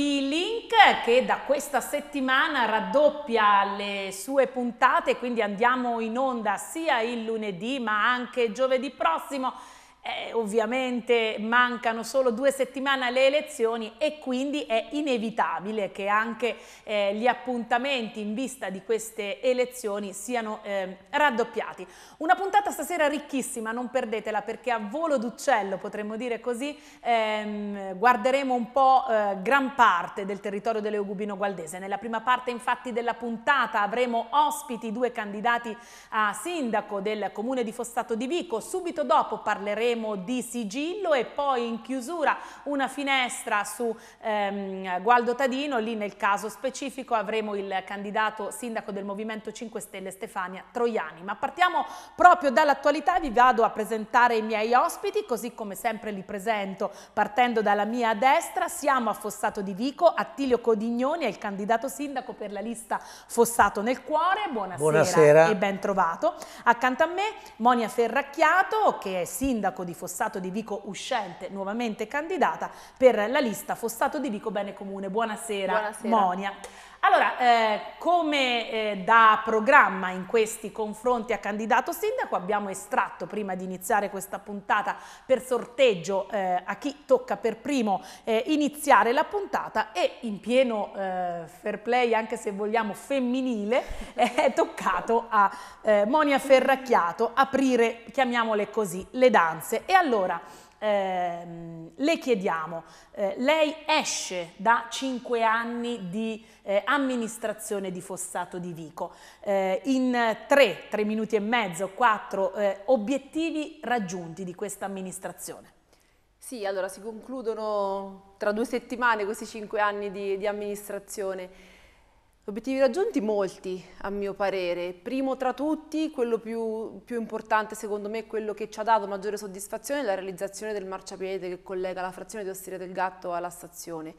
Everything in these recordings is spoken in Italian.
di Link che da questa settimana raddoppia le sue puntate, quindi andiamo in onda sia il lunedì ma anche giovedì prossimo eh, ovviamente mancano solo due settimane alle elezioni e quindi è inevitabile che anche eh, gli appuntamenti in vista di queste elezioni siano eh, raddoppiati. Una puntata stasera ricchissima, non perdetela perché a volo d'uccello, potremmo dire così, ehm, guarderemo un po' eh, gran parte del territorio dell'Eugubino Gualdese. Nella prima parte infatti della puntata avremo ospiti due candidati a sindaco del comune di Fossato di Vico, subito dopo parleremo parleremo di sigillo e poi in chiusura una finestra su ehm, Gualdo Tadino, lì nel caso specifico avremo il candidato sindaco del Movimento 5 Stelle Stefania Troiani. Ma partiamo proprio dall'attualità, vi vado a presentare i miei ospiti, così come sempre li presento partendo dalla mia destra, siamo a Fossato di Vico, Attilio Codignoni è il candidato sindaco per la lista Fossato nel Cuore, buonasera, buonasera. e ben trovato. Accanto a me Monia Ferracchiato che è sindaco di Fossato di Vico uscente, nuovamente candidata per la lista Fossato di Vico Bene Comune. Buonasera, Buonasera. Monia. Allora, eh, come eh, da programma in questi confronti a candidato sindaco abbiamo estratto prima di iniziare questa puntata per sorteggio eh, a chi tocca per primo eh, iniziare la puntata e in pieno eh, fair play, anche se vogliamo femminile, è toccato a eh, Monia Ferracchiato aprire, chiamiamole così, le danze. E allora eh, le chiediamo, eh, lei esce da cinque anni di eh, amministrazione di Fossato di Vico, eh, in tre, tre minuti e mezzo, quattro eh, obiettivi raggiunti di questa amministrazione. Sì, allora si concludono tra due settimane questi cinque anni di, di amministrazione. Obiettivi raggiunti molti, a mio parere. Primo tra tutti, quello più, più, importante secondo me, quello che ci ha dato maggiore soddisfazione è la realizzazione del marciapiede che collega la frazione di Osteria del Gatto alla stazione.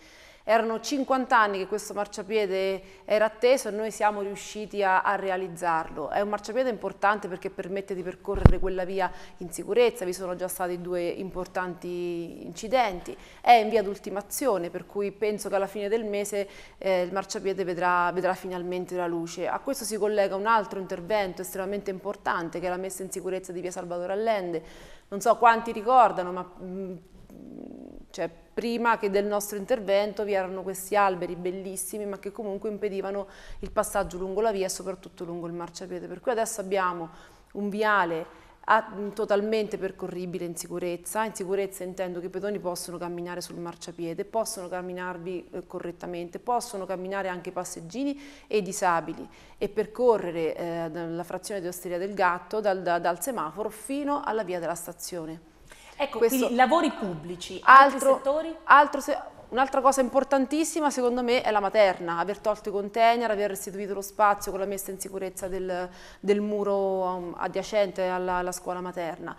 Erano 50 anni che questo marciapiede era atteso e noi siamo riusciti a, a realizzarlo. È un marciapiede importante perché permette di percorrere quella via in sicurezza, vi sono già stati due importanti incidenti. È in via d'ultimazione per cui penso che alla fine del mese eh, il marciapiede vedrà, vedrà finalmente la luce. A questo si collega un altro intervento estremamente importante che è la messa in sicurezza di via Salvatore Allende. Non so quanti ricordano, ma mh, mm, cioè, prima che del nostro intervento vi erano questi alberi bellissimi ma che comunque impedivano il passaggio lungo la via e soprattutto lungo il marciapiede. Per cui adesso abbiamo un viale mm, totalmente percorribile in sicurezza, in sicurezza intendo che i pedoni possono camminare sul marciapiede, possono camminarvi eh, correttamente, possono camminare anche i passeggini e i disabili e percorrere eh, la frazione di Osteria del Gatto dal, dal semaforo fino alla via della stazione. Ecco, Questo, quindi lavori pubblici, altro, altri settori? Se, Un'altra cosa importantissima secondo me è la materna, aver tolto i container, aver restituito lo spazio con la messa in sicurezza del, del muro um, adiacente alla, alla, scuola materna.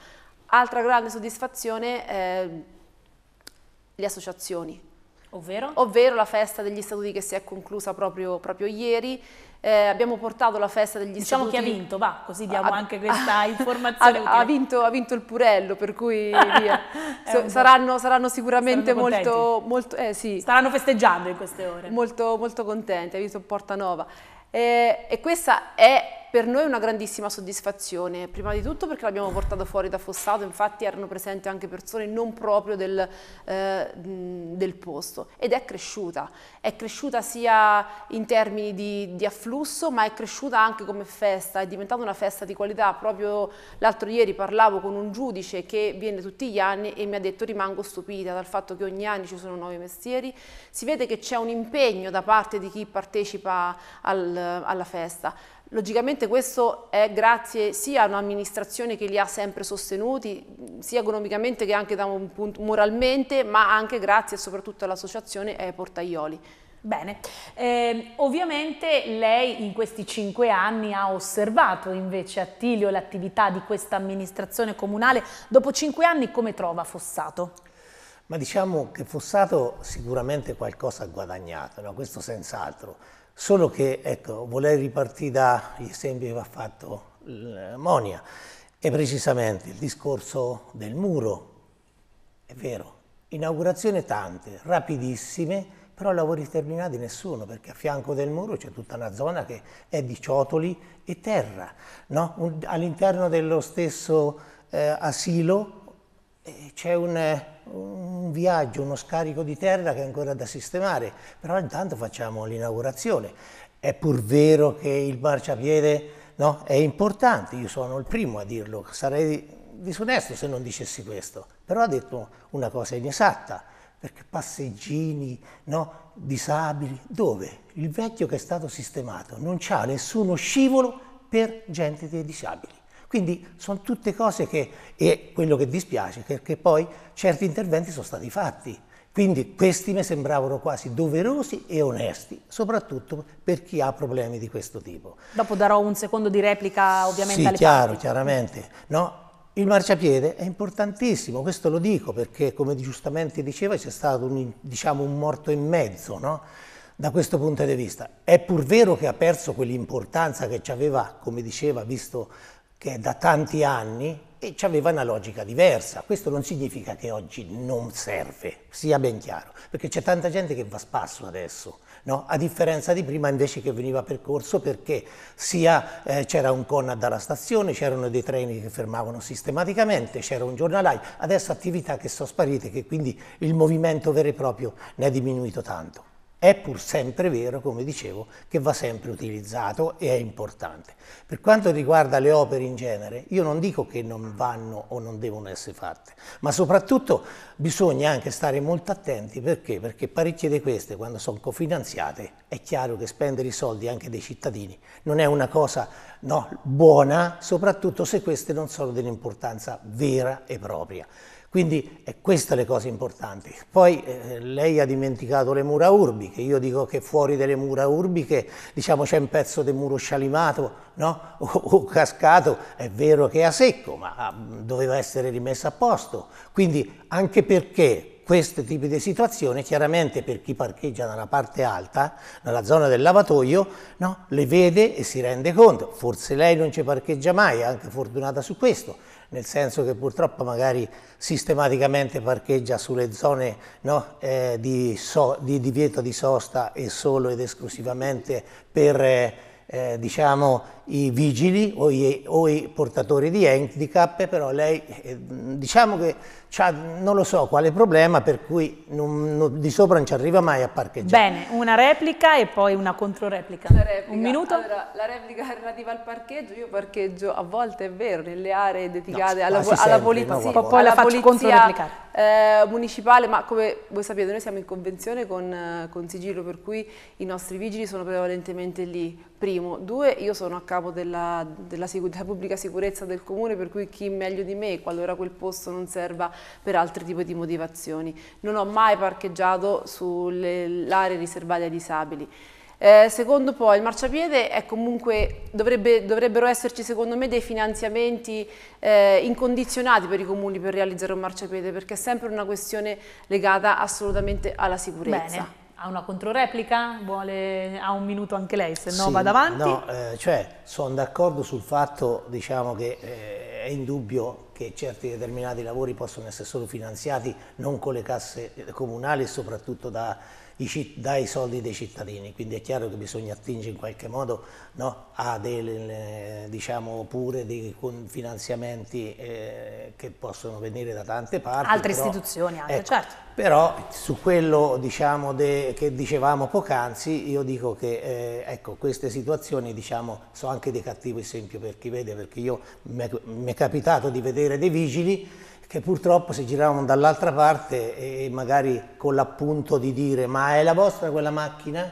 Altra grande soddisfazione è eh, le associazioni, Ovvero? Ovvero la festa degli statuti che si è conclusa proprio, proprio ieri eh, abbiamo portato la festa degli diciamo istituti. Diciamo chi ha vinto, va, così diamo ha, anche questa informazione. Ha vinto, ha, vinto, il Purello, per cui so, saranno, saranno, sicuramente saranno molto, molto eh, sì. Staranno festeggiando in queste ore. Molto, molto contenti, ha vinto Portanova. Eh, e questa è per noi una grandissima soddisfazione, prima di tutto perché l'abbiamo portato fuori da Fossato, infatti erano presenti anche persone non proprio del, eh, del posto ed è cresciuta, è cresciuta sia in termini di, di afflusso ma è cresciuta anche come festa, è diventata una festa di qualità, proprio l'altro ieri parlavo con un giudice che viene tutti gli anni e mi ha detto rimango stupita dal fatto che ogni anno ci sono nuovi mestieri, si vede che c'è un impegno da parte di chi partecipa al, alla festa. Logicamente questo è grazie sia a un'amministrazione che li ha sempre sostenuti, sia economicamente che anche punto, moralmente, ma anche grazie soprattutto all'associazione portaioli. Bene, eh, ovviamente lei in questi cinque anni ha osservato invece a Tilio l'attività di questa amministrazione comunale, dopo cinque anni come trova Fossato? Ma diciamo che Fossato sicuramente qualcosa ha guadagnato, no? questo senz'altro Solo che, ecco, voler ripartire dagli esempi che ha fatto Monia, e precisamente il discorso del muro, è vero, inaugurazioni tante, rapidissime, però lavori terminati nessuno, perché a fianco del muro c'è tutta una zona che è di ciotoli e terra. No? All'interno dello stesso eh, asilo c'è un, un, viaggio, uno scarico di terra che è ancora da sistemare, però intanto facciamo l'inaugurazione. È pur vero che il marciapiede no, è importante, io sono il primo a dirlo, sarei disonesto se non dicessi questo, però ha detto una cosa inesatta, perché passeggini, no, disabili, dove? Il vecchio che è stato sistemato non ha nessuno scivolo per gente dei disabili. Quindi sono tutte cose che, e quello che dispiace, che, poi certi interventi sono stati fatti. Quindi questi mi sembravano quasi doverosi e onesti, soprattutto per chi ha problemi di questo tipo. Dopo darò un secondo di replica ovviamente sì, alle chiaro, parti. chiaramente. No? Il marciapiede è importantissimo, questo lo dico perché come giustamente diceva c'è stato un, diciamo, un morto in mezzo no? da questo punto di vista. È pur vero che ha perso quell'importanza che ci aveva, come diceva, visto che è da tanti anni e ci aveva una logica diversa. Questo non significa che oggi non serve, sia ben chiaro, perché c'è tanta gente che va a spasso adesso, no? a differenza di prima invece che veniva percorso perché sia eh, c'era un CONAD alla stazione, c'erano dei treni che fermavano sistematicamente, c'era un giornalaio, adesso attività che sono sparite, che quindi il movimento vero e proprio ne è diminuito tanto è pur sempre vero, come dicevo, che va sempre utilizzato e è importante. Per quanto riguarda le opere in genere, io non dico che non vanno o non devono essere fatte, ma soprattutto bisogna anche stare molto attenti perché? Perché parecchie di queste, quando sono cofinanziate, è chiaro che spendere i soldi anche dei cittadini non è una cosa no, buona, soprattutto se queste non sono dell'importanza vera e propria. Quindi è eh, questa le cose importanti. Poi eh, lei ha dimenticato le mura urbiche, io dico che fuori delle mura urbiche diciamo, c'è un pezzo di muro scialimato no? o, o, cascato, è vero che è a secco, ma ah, doveva essere rimesso a posto. Quindi anche perché questo tipo di situazioni, chiaramente per chi parcheggia nella parte alta, nella zona del lavatoio, no, le vede e si rende conto. Forse lei non ci parcheggia mai, è anche fortunata su questo, nel senso che purtroppo magari sistematicamente parcheggia sulle zone no, eh, di, so, di, divieto di sosta e solo ed esclusivamente per eh, eh diciamo, i vigili o i, o i portatori di handicap, però lei eh, diciamo che C'ha, non lo so quale problema, per cui non, non, di sopra non ci arriva mai a parcheggiare. Bene, una replica e poi una controreplica. Una replica. Un minuto? Allora, la replica relativa al parcheggio, io parcheggio a volte, è vero, nelle aree dedicate no, alla, alla, serve, alla, poli- no, sì, alla poi la faccio polizia eh, municipale, ma come voi sapete noi siamo in convenzione con, eh, con Sigillo, per cui i nostri vigili sono prevalentemente lì, primo. Due, io sono a capo della, della, della pubblica sicurezza del comune, per cui chi meglio di me, qualora quel posto non serva per altri tipi di motivazioni. Non ho mai parcheggiato sull'area riservata ai disabili. Eh, secondo poi il marciapiede comunque, dovrebbe, dovrebbero esserci secondo me dei finanziamenti eh, incondizionati per i comuni per realizzare un marciapiede perché è sempre una questione legata assolutamente alla sicurezza. Bene. Ha una controreplica? Vuole, ha un minuto anche lei, se no sì, vada avanti. No, eh, cioè sono d'accordo sul fatto diciamo, che eh, è indubbio che certi determinati lavori possono essere solo finanziati non con le casse eh, comunali e soprattutto da dà i soldi dei cittadini, quindi è chiaro che bisogna attingere in qualche modo no, a delle, diciamo, pure dei finanziamenti eh, che possono venire da tante parti. Altre però, istituzioni anche, ecco, certo. Però su quello diciamo, de, che dicevamo poc'anzi, io dico che eh, ecco, queste situazioni diciamo, sono anche di cattivo esempio per chi vede, perché io mi è capitato di vedere dei vigili che purtroppo si giravano dall'altra parte e magari con l'appunto di dire ma è la vostra quella macchina?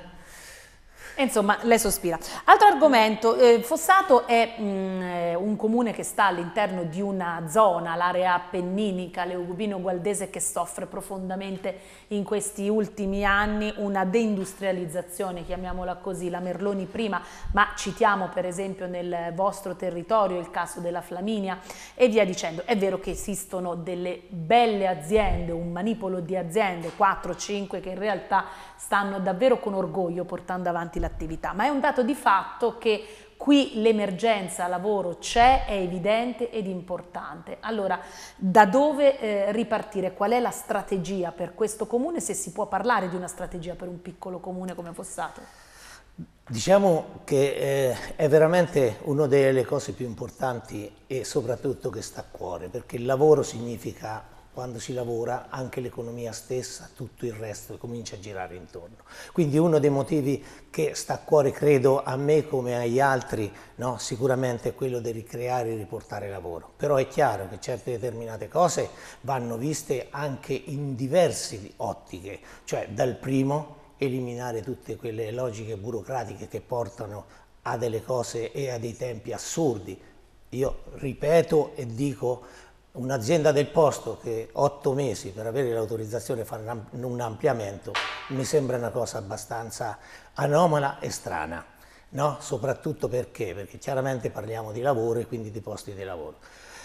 Insomma, lei sospira. Altro argomento, eh, Fossato è mh, mm, eh, un comune che sta all'interno di una zona, l'area appenninica, leugubino-gualdese, che soffre profondamente in questi ultimi anni una deindustrializzazione, chiamiamola così, la Merloni prima, ma citiamo per esempio nel vostro territorio il caso della Flaminia e via dicendo. È vero che esistono delle belle aziende, un manipolo di aziende, 4-5, che in realtà stanno davvero con orgoglio portando avanti la l'attività, ma è un dato di fatto che qui l'emergenza lavoro c'è, è evidente ed importante. Allora, da dove eh, ripartire? Qual è la strategia per questo comune, se si può parlare di una strategia per un piccolo comune come Fossato? Diciamo che eh, è veramente una delle cose più importanti e soprattutto che sta a cuore, perché il lavoro significa quando si lavora anche l'economia stessa, tutto il resto comincia a girare intorno. Quindi uno dei motivi che sta a cuore, credo, a me come agli altri, no? sicuramente è quello di ricreare e riportare lavoro. Però è chiaro che certe determinate cose vanno viste anche in diverse ottiche, cioè dal primo eliminare tutte quelle logiche burocratiche che portano a delle cose e a dei tempi assurdi. Io ripeto e dico un'azienda del posto che otto mesi per avere l'autorizzazione fa un ampliamento mi sembra una cosa abbastanza anomala e strana, no? soprattutto perché? Perché chiaramente parliamo di lavoro e quindi di posti di lavoro.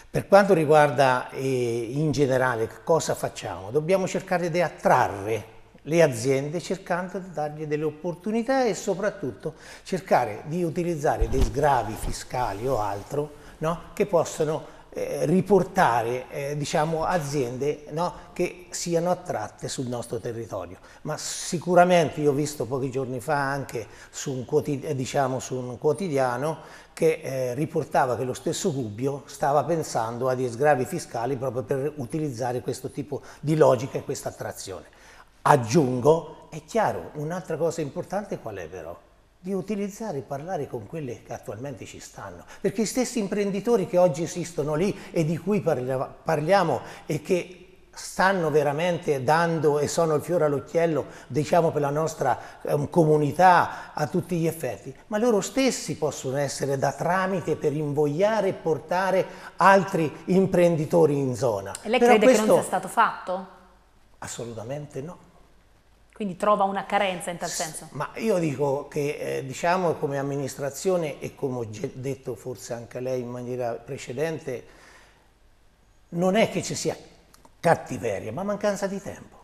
Per quanto riguarda eh, in generale cosa facciamo, dobbiamo cercare di attrarre le aziende cercando di dargli delle opportunità e soprattutto cercare di utilizzare dei sgravi fiscali o altro no? che possono eh, riportare eh, diciamo, aziende no, che siano attratte sul nostro territorio. Ma sicuramente io ho visto pochi giorni fa anche su un, quotidi eh, diciamo, su un quotidiano che eh, riportava che lo stesso Gubbio stava pensando a dei sgravi fiscali proprio per utilizzare questo tipo di logica e questa attrazione. Aggiungo, è chiaro, un'altra cosa importante qual è però? di utilizzare e parlare con quelle che attualmente ci stanno, perché i stessi imprenditori che oggi esistono lì e di cui parliamo e che stanno veramente dando e sono il fiore all'occhiello, diciamo, per la nostra eh, comunità a tutti gli effetti, ma loro stessi possono essere da tramite per invogliare e portare altri imprenditori in zona. E lei Però crede questo... che non sia stato fatto? Assolutamente no. Quindi trova una carenza in tal senso? Ma io dico che eh, diciamo come amministrazione e come ho detto forse anche lei in maniera precedente, non è che ci sia cattiveria, ma mancanza di tempo.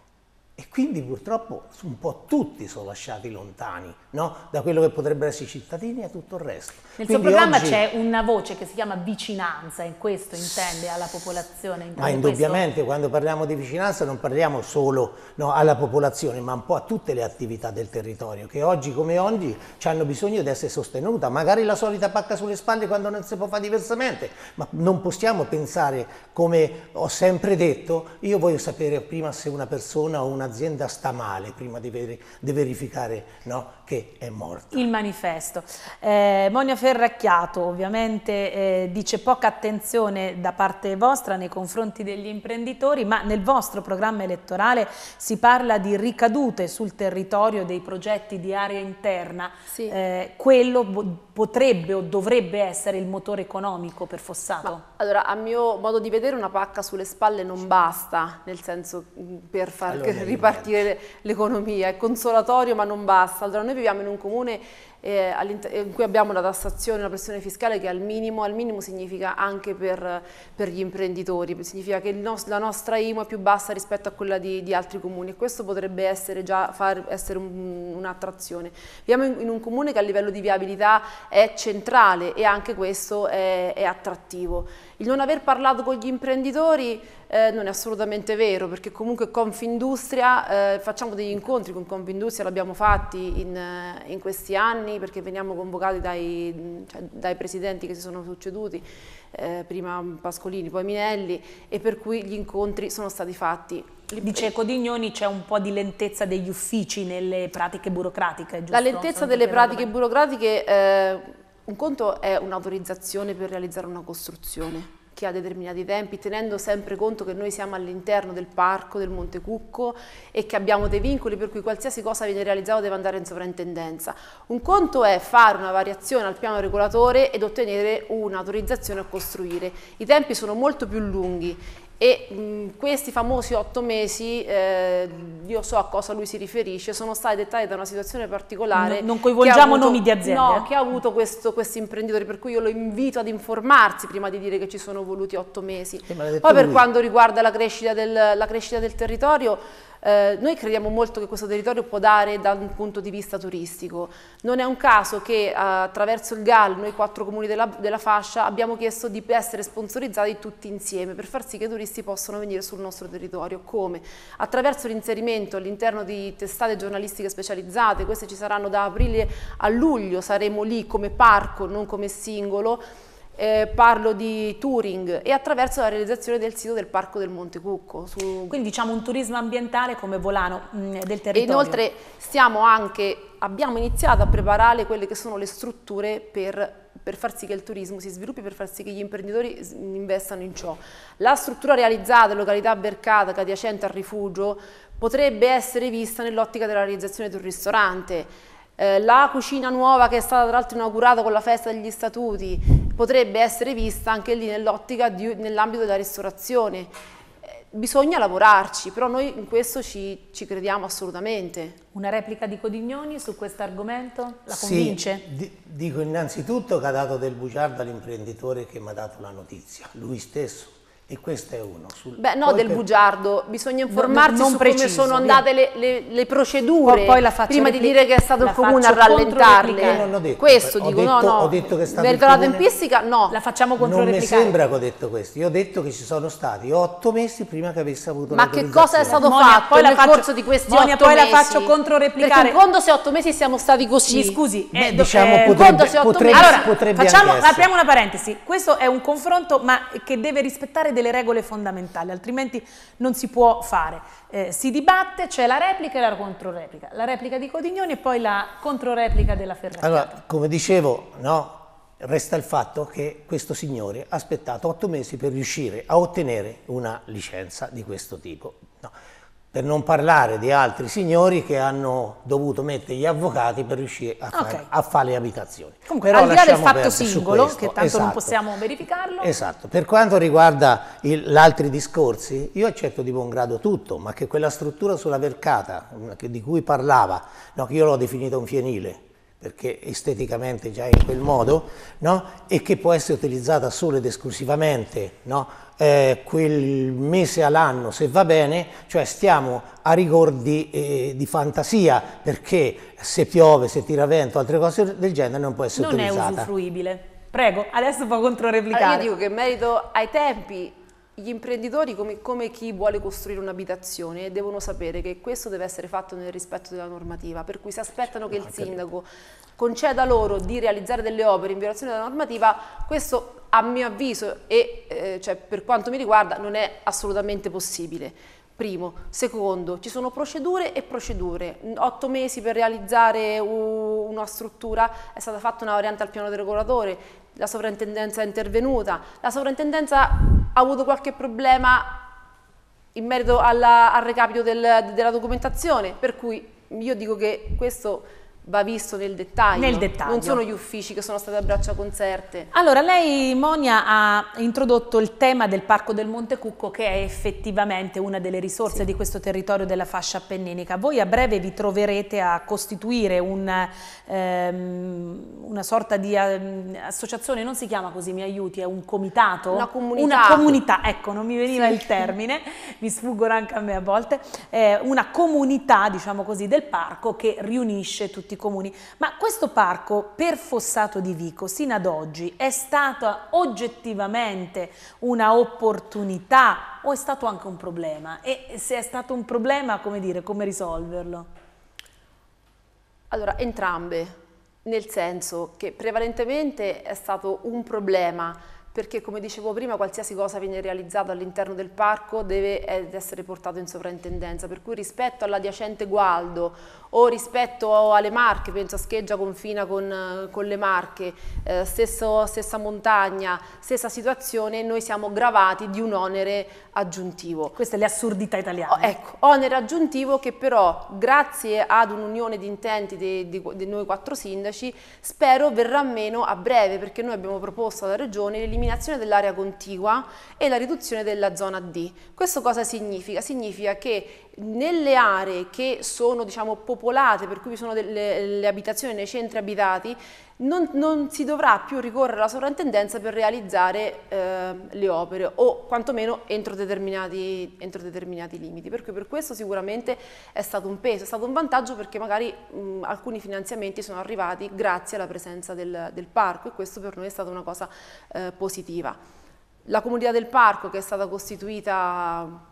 E quindi purtroppo un po' tutti sono lasciati lontani, no? da quello che potrebbero essere i cittadini e tutto il resto. Nel Quindi suo programma oggi... c'è una voce che si chiama vicinanza, in questo intende alla popolazione? Intende ma indubbiamente questo? quando parliamo di vicinanza non parliamo solo no, alla popolazione, ma un po' a tutte le attività del territorio che oggi come oggi hanno bisogno di essere sostenuta, magari la solita pacca sulle spalle quando non si può fare diversamente, ma non possiamo pensare come ho sempre detto, io voglio sapere prima se una persona o un'azienda sta male prima di, ver di verificare no, che è morta. Il manifesto. Eh, Monia Ferracchiato ovviamente eh, dice poca attenzione da parte vostra nei confronti degli imprenditori, ma nel vostro programma elettorale si parla di ricadute sul territorio dei progetti di area interna. Sì. Eh, quello potrebbe o dovrebbe essere il motore economico per Fossato? Ma, allora, a mio modo di vedere una pacca sulle spalle non basta, nel senso mm, per far allora, ripartire eh. l'economia, è consolatorio ma non basta. Allora, noi viviamo in un comune eh, eh in cui abbiamo una tassazione, una pressione fiscale che è al minimo, al minimo significa anche per, per gli imprenditori, significa che nos la nostra IMO è più bassa rispetto a quella di, di altri comuni e questo potrebbe essere già un'attrazione. Un viviamo in, in, un comune che a livello di viabilità è centrale e anche questo è, è attrattivo. Il non aver parlato con gli imprenditori eh, non è assolutamente vero, perché comunque Confindustria, eh, facciamo degli incontri con Confindustria, l'abbiamo fatti in, eh, in, questi anni, perché veniamo convocati dai, cioè, dai presidenti che si sono succeduti, eh, prima Pascolini, poi Minelli, e per cui gli incontri sono stati fatti. Dice Codignoni c'è un po' di lentezza degli uffici nelle pratiche burocratiche, giusto? La lentezza delle pratiche burocratiche eh, un conto è un'autorizzazione per realizzare una costruzione che ha determinati tempi, tenendo sempre conto che noi siamo all'interno del parco del Monte Cucco e che abbiamo dei vincoli per cui qualsiasi cosa viene realizzata deve andare in sovrintendenza. Un conto è fare una variazione al piano regolatore ed ottenere un'autorizzazione a costruire. I tempi sono molto più lunghi e mh, questi famosi otto mesi, eh, io so a cosa lui si riferisce, sono stati dettati da una situazione particolare. No, non coinvolgiamo avuto, nomi di aziende. No, che ha avuto questo quest imprenditore, per cui io lo invito ad informarsi prima di dire che ci sono voluti otto mesi. Eh, Poi per quanto riguarda la crescita del, la crescita del territorio, eh, noi crediamo molto che questo territorio può dare da un punto di vista turistico. Non è un caso che eh, attraverso il GAL, noi quattro comuni della, della fascia, abbiamo chiesto di essere sponsorizzati tutti insieme per far sì che i turisti possano venire sul nostro territorio. Come? Attraverso l'inserimento all'interno di testate giornalistiche specializzate, queste ci saranno da aprile a luglio, saremo lì come parco, non come singolo, eh, parlo di touring e attraverso la realizzazione del sito del Parco del Monte Cucco. Su... Quindi diciamo un turismo ambientale come volano mh, mm, del territorio. E inoltre stiamo anche, abbiamo iniziato a preparare quelle che sono le strutture per per far sì che il turismo si sviluppi, per far sì che gli imprenditori investano in ciò. La struttura realizzata in località Bercata, adiacente al rifugio, potrebbe essere vista nell'ottica della realizzazione di un ristorante, eh, la cucina nuova che è stata tra l'altro inaugurata con la festa degli statuti potrebbe essere vista anche lì nell'ottica nell'ambito della ristorazione. Eh, bisogna lavorarci, però noi in questo ci, ci crediamo assolutamente. Una replica di Codignoni su questo argomento? La convince? Sì, dico innanzitutto che ha dato del bugiardo all'imprenditore che mi ha dato la notizia, lui stesso e questo è uno. Sul, Beh, no, del per... bugiardo, bisogna informarsi no, non, non su preciso, come sono andate le, le, le, procedure poi, prima di dire che è stato il comune a rallentarle. Non ho detto, questo ho dico, detto, no, no. Ho detto che è stato il comune. in pistica? No. La facciamo contro Non mi sembra che ho detto questo. Io ho detto che ci sono stati otto mesi prima che avesse avuto Ma che cosa è stato Monia, fatto poi nel faccio, corso di questi Monia, otto poi mesi? poi la faccio controreplicare. Perché quando se otto mesi siamo stati così. Mi scusi. Beh, eh, eh diciamo eh, potrebbe, essere. allora, apriamo una parentesi. Questo è un confronto ma che deve rispettare delle regole fondamentali, altrimenti non si può fare. Eh, si dibatte, c'è la replica e la controreplica. La replica di Codignoni e poi la controreplica della Ferrari. Allora, come dicevo, no, resta il fatto che questo signore ha aspettato otto mesi per riuscire a ottenere una licenza di questo tipo. Per non parlare di altri signori che hanno dovuto mettere gli avvocati per riuscire a, okay. fare, a fare le abitazioni. Comunque, Però al di là del fatto singolo, che tanto esatto. non possiamo verificarlo. Esatto. Per quanto riguarda gli altri discorsi, io accetto di buon grado tutto, ma che quella struttura sulla Vercata, di cui parlava, no, che io l'ho definita un fienile, perché esteticamente già in quel modo, no? e che può essere utilizzata solo ed esclusivamente no? eh, quel mese all'anno, se va bene, cioè stiamo a rigor di, eh, di, fantasia, perché se piove, se tira vento, altre cose del genere non può essere non utilizzata. Non è usufruibile. Prego, adesso può controreplicare. Allora ah, io dico che in merito ai tempi gli imprenditori come, come, chi vuole costruire un'abitazione devono sapere che questo deve essere fatto nel rispetto della normativa, per cui si aspettano che il sindaco conceda loro di realizzare delle opere in violazione della normativa, questo a mio avviso e eh, cioè, per quanto mi riguarda non è assolutamente possibile. Primo. Secondo, ci sono procedure e procedure. Otto mesi per realizzare una struttura è stata fatta una variante al piano del regolatore, la sovrintendenza è intervenuta, la sovrintendenza ha avuto qualche problema in merito alla, al recapito del, della documentazione, per cui io dico che questo va visto nel dettaglio. Nel dettaglio. Non sono gli uffici che sono stati a braccia concerte. Allora, lei, Monia, ha introdotto il tema del Parco del Monte Cucco, che è effettivamente una delle risorse sì. di questo territorio della fascia appenninica. Voi a breve vi troverete a costituire un, ehm, una sorta di ehm, associazione, non si chiama così, mi aiuti, è un comitato? Una comunità. Una comunità, ecco, non mi veniva sì. il termine, mi sfuggono anche a me a volte. Eh, una comunità, diciamo così, del parco che riunisce tutti comuni, ma questo parco per Fossato di Vico sino ad oggi è stata oggettivamente una opportunità o è stato anche un problema? E se è stato un problema, come dire, come risolverlo? Allora, entrambe, nel senso che prevalentemente è stato un problema perché come dicevo prima qualsiasi cosa viene realizzata all'interno del parco deve eh, essere portato in sovrintendenza, per cui rispetto all'adiacente Gualdo o rispetto alle Marche, penso a Scheggia confina con, eh, con le Marche, eh, stesso, stessa montagna, stessa situazione, noi siamo gravati di un onere aggiuntivo. Queste le assurdità italiane. Oh, ecco, onere aggiuntivo che però grazie ad un'unione di intenti di noi quattro sindaci spero verrà meno a breve perché noi abbiamo proposto alla Regione l'eliminazione dell'area contigua e la riduzione della zona D. Questo cosa significa? Significa che nelle aree che sono diciamo, popolate, per cui vi sono delle abitazioni nei centri abitati, non, non, si dovrà più ricorrere alla sovrintendenza per realizzare eh, le opere o quantomeno entro determinati, entro determinati limiti. Per cui per questo sicuramente è stato un peso, è stato un vantaggio perché magari mh, alcuni finanziamenti sono arrivati grazie alla presenza del, del, parco e questo per noi è stata una cosa eh, positiva. La comunità del parco che è stata costituita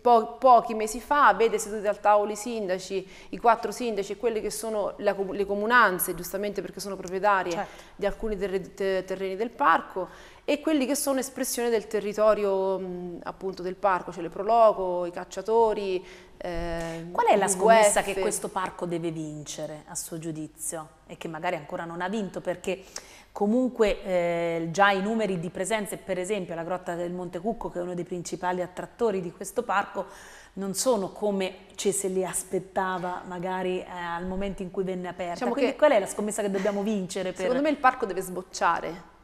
po pochi mesi fa vede seduti al tavolo i sindaci, i quattro sindaci e quelle che sono com le comunanze, giustamente perché sono proprietarie certo. di alcuni ter ter terreni del parco e quelli che sono espressione del territorio mh, appunto del parco, cioè le proloco, i cacciatori. Eh, Qual è la scommessa che questo parco deve vincere a suo giudizio e che magari ancora non ha vinto perché comunque eh, già i numeri di presenze, per esempio la grotta del Monte Cucco, che è uno dei principali attrattori di questo parco, non sono come ci se li aspettava magari eh, al momento in cui venne aperta. Diciamo Quindi qual è la scommessa che dobbiamo vincere? Per... Secondo me il parco deve sbocciare,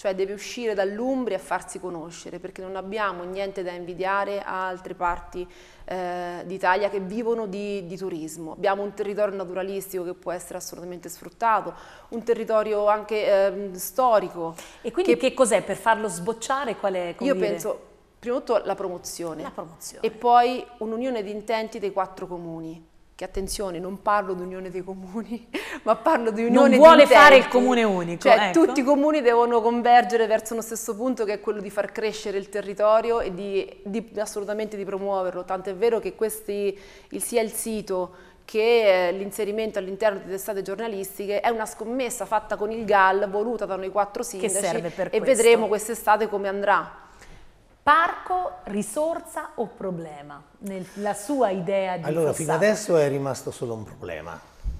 cioè deve uscire dall'Umbria e farsi conoscere, perché non abbiamo niente da invidiare a altre parti eh, d'Italia che vivono di, di, turismo. Abbiamo un territorio naturalistico che può essere assolutamente sfruttato, un territorio anche eh, storico. E quindi che, che cos'è per farlo sbocciare? Qual è, io dire? penso, prima di tutto, la promozione. La promozione. E poi un'unione di intenti dei quattro comuni che attenzione, non parlo di unione dei comuni, ma parlo di unione non vuole di fare il comune unico. Cioè ecco. tutti i comuni devono convergere verso uno stesso punto che è quello di far crescere il territorio e di, di, assolutamente di promuoverlo, è vero che questi, il, sia il sito che eh, l'inserimento all'interno delle testate giornalistiche è una scommessa fatta con il GAL voluta da noi quattro sindaci che serve per e questo. vedremo quest'estate come andrà. Parco, risorsa o problema? Nella sua idea di Allora, fino adesso è rimasto solo un problema,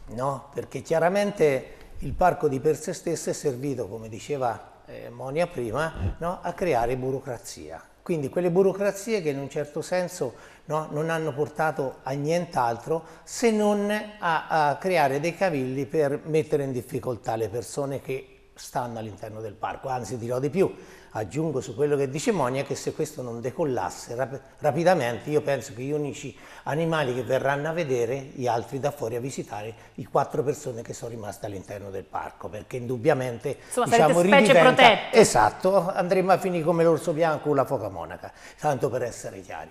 no? Perché chiaramente il parco di per sé stesso è servito, come diceva eh, Monia prima, no? a creare burocrazia. Quindi quelle burocrazie che in un certo senso no? non hanno portato a nient'altro se non a, a creare dei cavilli per mettere in difficoltà le persone che stanno all'interno del parco, anzi dirò di più, aggiungo su quello che dice Monia che se questo non decollasse rap rapidamente io penso che gli unici animali che verranno a vedere gli altri da fuori a visitare i quattro persone che sono rimaste all'interno del parco perché indubbiamente Insomma, diciamo specie protette. esatto andremo a finire come l'orso bianco o la foca monaca tanto per essere chiari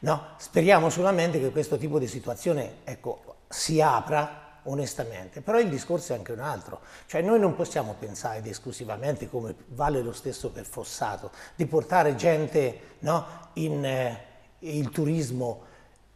no? speriamo solamente che questo tipo di situazione ecco, si apra onestamente, però il discorso è anche un altro, cioè noi non possiamo pensare ed esclusivamente, come vale lo stesso per Fossato, di portare gente no, in eh, il turismo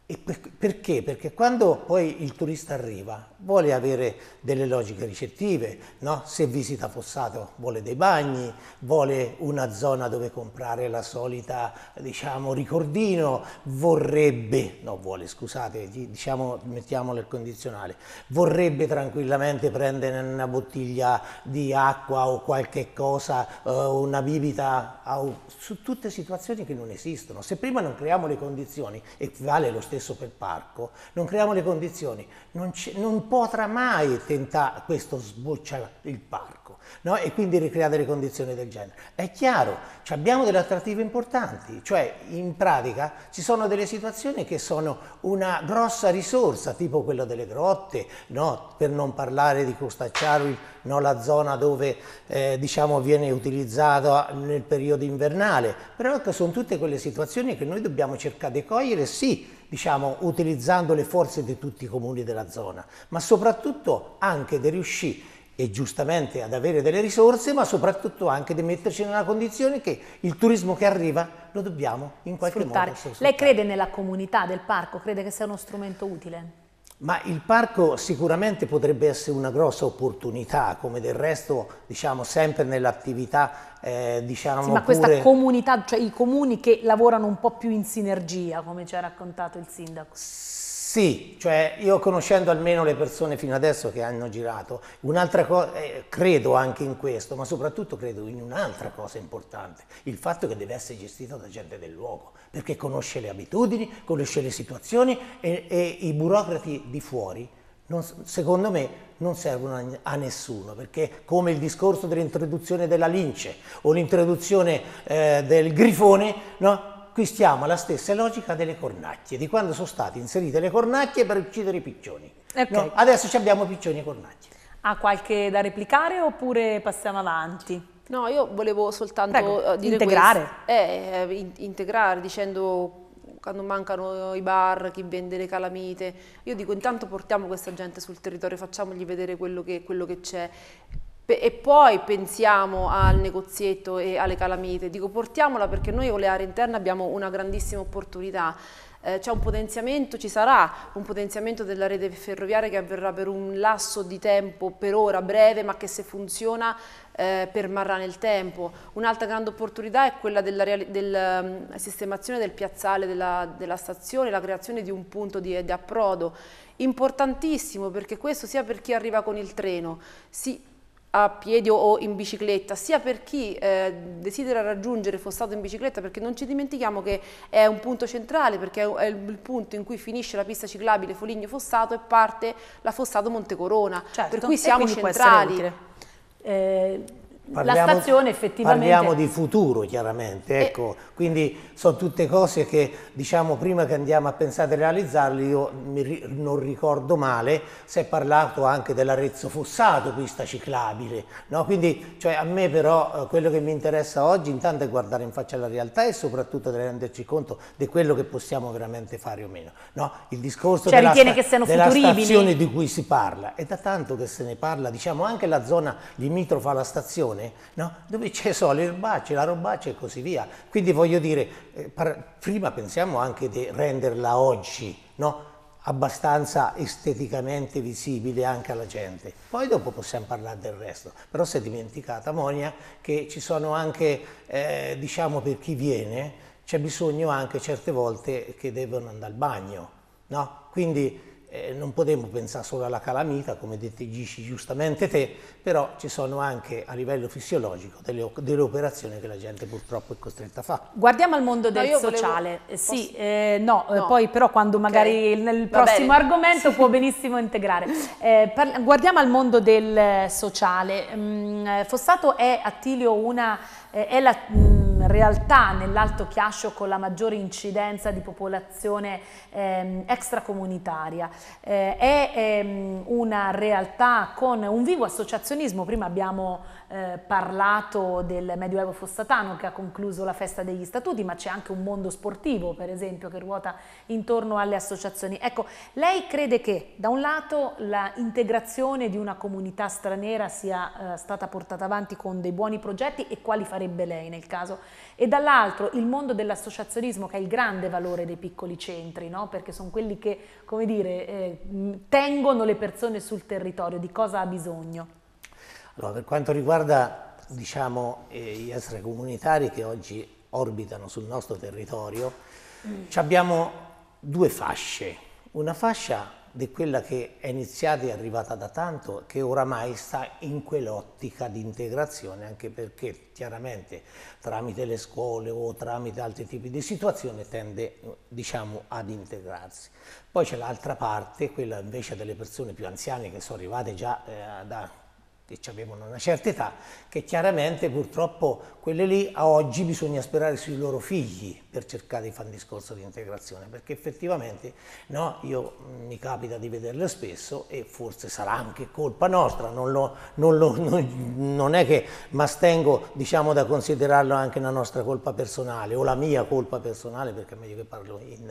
per, perché? Perché quando poi il turista arriva vuole avere delle logiche ricettive, no? se visita Fossato vuole dei bagni, vuole una zona dove comprare la solita diciamo, ricordino, vorrebbe, no vuole scusate, diciamo, mettiamolo il condizionale, vorrebbe tranquillamente prendere una bottiglia di acqua o qualche cosa, eh, una bibita, su tutte situazioni che non esistono. Se prima non creiamo le condizioni, e vale lo stesso stesso per parco, non creiamo le condizioni, non, non potrà mai tentare questo sboccia il parco no? e quindi ricrea delle condizioni del genere. È chiaro, cioè, abbiamo delle attrattive importanti, cioè in pratica ci sono delle situazioni che sono una grossa risorsa, tipo quella delle grotte, no? per non parlare di Costa Charui, no? la zona dove eh, diciamo, viene utilizzata nel periodo invernale, però ecco, sono tutte quelle situazioni che noi dobbiamo cercare di cogliere, sì, diciamo, utilizzando le forze di tutti i comuni della zona, ma soprattutto anche di riuscire e giustamente ad avere delle risorse, ma soprattutto anche di metterci nella condizione che il turismo che arriva lo dobbiamo in qualche sfruttare. modo sfruttare. Lei crede nella comunità del parco? Crede che sia uno strumento utile? Ma il parco sicuramente potrebbe essere una grossa opportunità, come del resto diciamo sempre nell'attività eh, diciamo sì, ma pure... questa comunità, cioè i comuni che lavorano un po' più in sinergia, come ci ha raccontato il sindaco. Sì, cioè io conoscendo almeno le persone fino adesso che hanno girato, un'altra cosa, eh, credo anche in questo, ma soprattutto credo in un'altra cosa importante, il fatto che deve essere gestito da gente del luogo, perché conosce le abitudini, conosce le situazioni e, e i burocrati di fuori non, secondo me non servono a nessuno, perché come il discorso dell'introduzione della lince o l'introduzione eh, del grifone, no? qui stiamo alla stessa logica delle cornacchie, di quando sono state inserite le cornacchie per uccidere i piccioni. Okay. No, adesso abbiamo piccioni e cornacchie. Ha qualche da replicare oppure passiamo avanti? No, io volevo soltanto Prego, eh, dire integrare. Eh, eh, in, integrare dicendo quando mancano i bar, chi vende le calamite. Io dico intanto portiamo questa gente sul territorio, facciamogli vedere quello che c'è e poi pensiamo al negozietto e alle calamite, dico portiamola perché noi con le aree interne abbiamo una grandissima opportunità, eh, c'è un potenziamento, ci sarà un potenziamento della rete ferroviaria che avverrà per un lasso di tempo, per ora breve, ma che se funziona eh, permarrà nel tempo. Un'altra grande opportunità è quella della del, um, sistemazione del piazzale della, della, stazione, la creazione di un punto di, di approdo, importantissimo perché questo sia per chi arriva con il treno, si, a piedi o in bicicletta, sia per chi eh, desidera raggiungere Fossato in bicicletta, perché non ci dimentichiamo che è un punto centrale, perché è il punto in cui finisce la pista ciclabile Foligno-Fossato e parte la Fossato-Montecorona, certo. per cui siamo centrali. Eh, Parliamo, la stazione effettivamente... Parliamo di futuro chiaramente, eh. ecco. e... quindi sono tutte cose che diciamo prima che andiamo a pensare di realizzarle, io mi, non ricordo male, si è parlato anche dell'Arezzo Fossato, pista ciclabile, no? quindi cioè, a me però eh, quello che mi interessa oggi intanto è guardare in faccia la realtà e soprattutto renderci conto di quello che possiamo veramente fare o meno. No? Il discorso cioè, della, che siano della stazione di cui si parla, è da tanto che se ne parla, diciamo anche la zona limitrofa alla stazione, stazione no? dove c'è solo l'erbaccia, la robaccia e così via. Quindi voglio dire, eh, par- prima pensiamo anche di renderla oggi no? abbastanza esteticamente visibile anche alla gente. Poi dopo possiamo parlare del resto, però si è dimenticata Monia che ci sono anche, eh, diciamo per chi viene, c'è bisogno anche certe volte che devono andare al bagno. No? Quindi eh, non potremmo pensare solo alla calamita, come dici giustamente te, però ci sono anche a livello fisiologico delle, delle operazioni che la gente purtroppo è costretta a fare. Guardiamo al mondo del no, sociale, volevo... sì, eh, no, eh, no, poi però quando magari okay. nel prossimo argomento sì. può benissimo integrare. Eh, guardiamo al mondo del sociale, mm, eh, Fossato è Attilio una eh, è la mh, mm, realtà nell'Alto Chiascio con la maggiore incidenza di popolazione ehm, extracomunitaria. Eh, è ehm, una realtà con un vivo associazionismo, prima abbiamo eh, parlato del Medioevo Fossatano che ha concluso la festa degli statuti, ma c'è anche un mondo sportivo, per esempio, che ruota intorno alle associazioni. Ecco, lei crede che da un lato l'integrazione la di una comunità straniera sia eh, stata portata avanti con dei buoni progetti e quali farebbe lei nel caso? E dall'altro il mondo dell'associazionismo che è il grande valore dei piccoli centri, no? perché sono quelli che, come dire, eh, tengono le persone sul territorio, di cosa ha bisogno? Allora, per quanto riguarda diciamo, eh, gli comunitari che oggi orbitano sul nostro territorio, mm. abbiamo due fasce. Una fascia di quella che è iniziata e arrivata da tanto, che oramai sta in quell'ottica di integrazione, anche perché chiaramente tramite le scuole o tramite altri tipi di situazioni tende diciamo, ad integrarsi. Poi c'è l'altra parte, quella invece delle persone più anziane che sono arrivate già eh, da che avevano una certa età, che chiaramente purtroppo quelle lì a oggi bisogna sperare sui loro figli per cercare di fare un discorso di integrazione, perché effettivamente no, io, mm, mi capita di vederle spesso e forse sarà anche colpa nostra, non, lo, non, lo, non, non è che mastengo diciamo, da considerarlo anche una nostra colpa personale o la mia colpa personale, perché è meglio che parlo in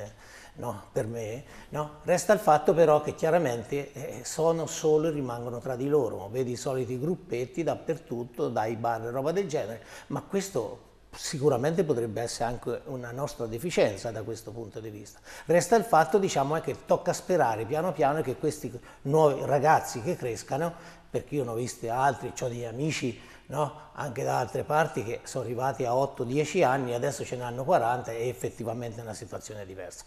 no, per me, no? resta il fatto però che chiaramente eh, sono solo e rimangono tra di loro, vedi i soliti gruppetti dappertutto, dai bar e roba del genere, ma questo sicuramente potrebbe essere anche una nostra deficienza da questo punto di vista. Resta il fatto diciamo, che tocca sperare piano piano che questi nuovi ragazzi che crescano, perché io ne ho visti altri, ho degli amici no? anche da altre parti che sono arrivati a 8-10 anni, adesso ce ne hanno 40 e effettivamente è una situazione diversa.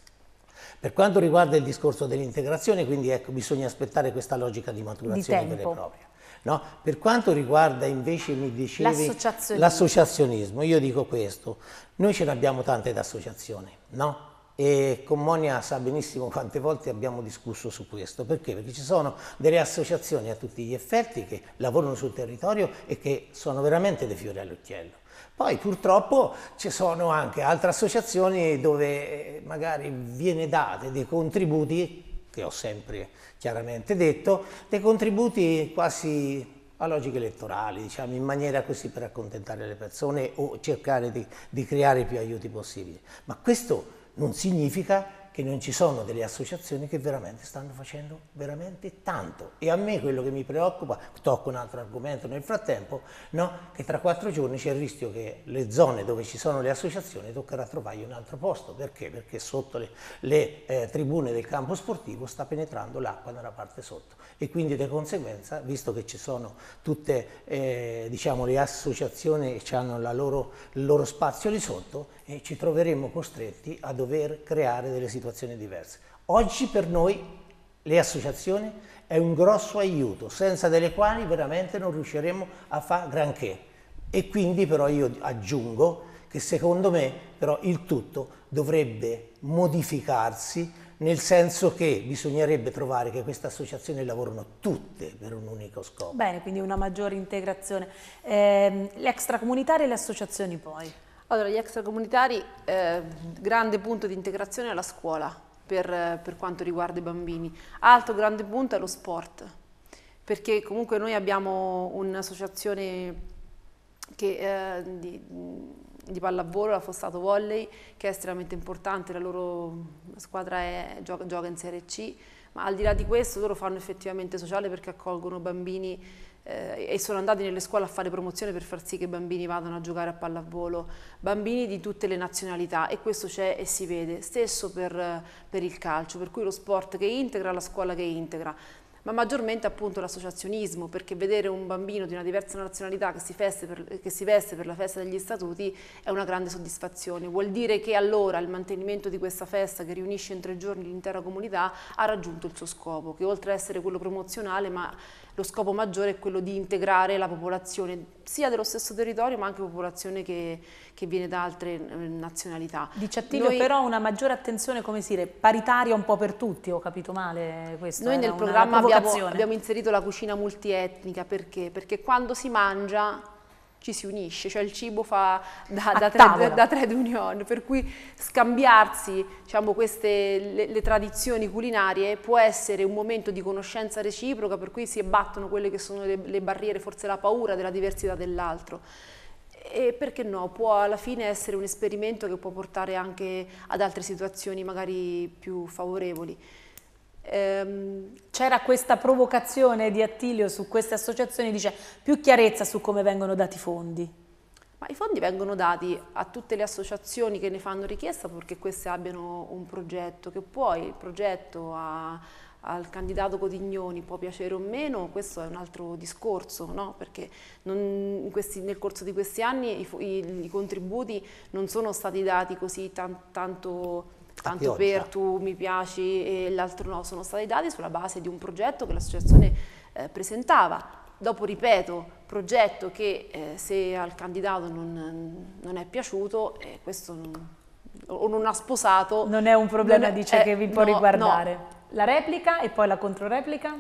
Per quanto riguarda il discorso dell'integrazione, quindi ecco, bisogna aspettare questa logica di maturazione di vera e propria. No? Per quanto riguarda invece, mi dicevi, l'associazionismo, io dico questo, noi ce ne abbiamo tante d'associazioni, no? e con Monia sa benissimo quante volte abbiamo discusso su questo, perché? Perché ci sono delle associazioni a tutti gli effetti che lavorano sul territorio e che sono veramente dei fiori all'occhiello. Poi purtroppo ci sono anche altre associazioni dove eh, magari viene date dei contributi, che ho sempre chiaramente detto, dei contributi quasi a logiche elettorali, diciamo, in maniera così per accontentare le persone o cercare di, di creare più aiuti possibili. Ma questo non significa che non ci sono delle associazioni che veramente stanno facendo veramente tanto. E a me quello che mi preoccupa, tocco un altro argomento nel frattempo, no? che tra quattro giorni c'è il rischio che le zone dove ci sono le associazioni toccherà trovargli un altro posto. Perché? Perché sotto le, le eh, tribune del campo sportivo sta penetrando l'acqua nella parte sotto. E quindi di conseguenza, visto che ci sono tutte eh, diciamo, le associazioni che hanno loro, il loro spazio lì sotto, e ci troveremo costretti a dover creare delle situazioni diverse. Oggi per noi le associazioni è un grosso aiuto, senza delle quali veramente non riusciremo a fare granché. E quindi però io aggiungo che secondo me però il tutto dovrebbe modificarsi nel senso che bisognerebbe trovare che queste associazioni lavorano tutte per un unico scopo. Bene, quindi una maggiore integrazione. Eh, le extracomunitarie e le associazioni poi? Allora, gli extracomunitari, eh, grande punto di integrazione è la scuola per, per, quanto riguarda i bambini. Altro grande punto è lo sport, perché comunque noi abbiamo un'associazione eh, di, di, pallavolo, la Fossato Volley, che è estremamente importante, la loro squadra è, gioca, gioca in Serie C, ma al di là di questo loro fanno effettivamente sociale perché accolgono bambini eh, e sono andati nelle scuole a fare promozione per far sì che i bambini vadano a giocare a pallavolo, bambini di tutte le nazionalità e questo c'è e si vede, stesso per, per il calcio, per cui lo sport che integra, la scuola che integra ma maggiormente appunto l'associazionismo, perché vedere un bambino di una diversa nazionalità che si, per, che si, veste per la festa degli statuti è una grande soddisfazione. Vuol dire che allora il mantenimento di questa festa che riunisce in tre giorni l'intera comunità ha raggiunto il suo scopo, che oltre ad essere quello promozionale, ma lo scopo maggiore è quello di integrare la popolazione sia dello stesso territorio ma anche popolazione che, che viene da altre eh, nazionalità. Dice Attilio Noi, però una maggiore attenzione, come dire, paritaria un po' per tutti, ho capito male questo. Noi eh, nel programma abbiamo, abbiamo, inserito la cucina multietnica perché? Perché quando si mangia ci si unisce, cioè il cibo fa da, da, trade, da trade, union, per cui scambiarsi diciamo, queste, le, le, tradizioni culinarie può essere un momento di conoscenza reciproca, per cui si abbattono quelle che sono le, le barriere, forse la paura della diversità dell'altro. E perché no? Può alla fine essere un esperimento che può portare anche ad altre situazioni magari più favorevoli. Ehm, c'era questa provocazione di Attilio su queste associazioni, dice più chiarezza su come vengono dati i fondi. Ma i fondi vengono dati a tutte le associazioni che ne fanno richiesta perché queste abbiano un progetto, che poi il progetto a, al candidato Codignoni può piacere o meno, questo è un altro discorso, no? perché non, questi, nel corso di questi anni i, i, i, contributi non sono stati dati così tan, tanto tanto per tu mi piaci e l'altro no, sono stati dati sulla base di un progetto che l'associazione eh, presentava. Dopo, ripeto, progetto che eh, se al candidato non, non è piaciuto, eh, questo non, o non ha sposato... Non è un problema, è, dice, che vi eh, può no, riguardare. No. La replica e poi la controreplica?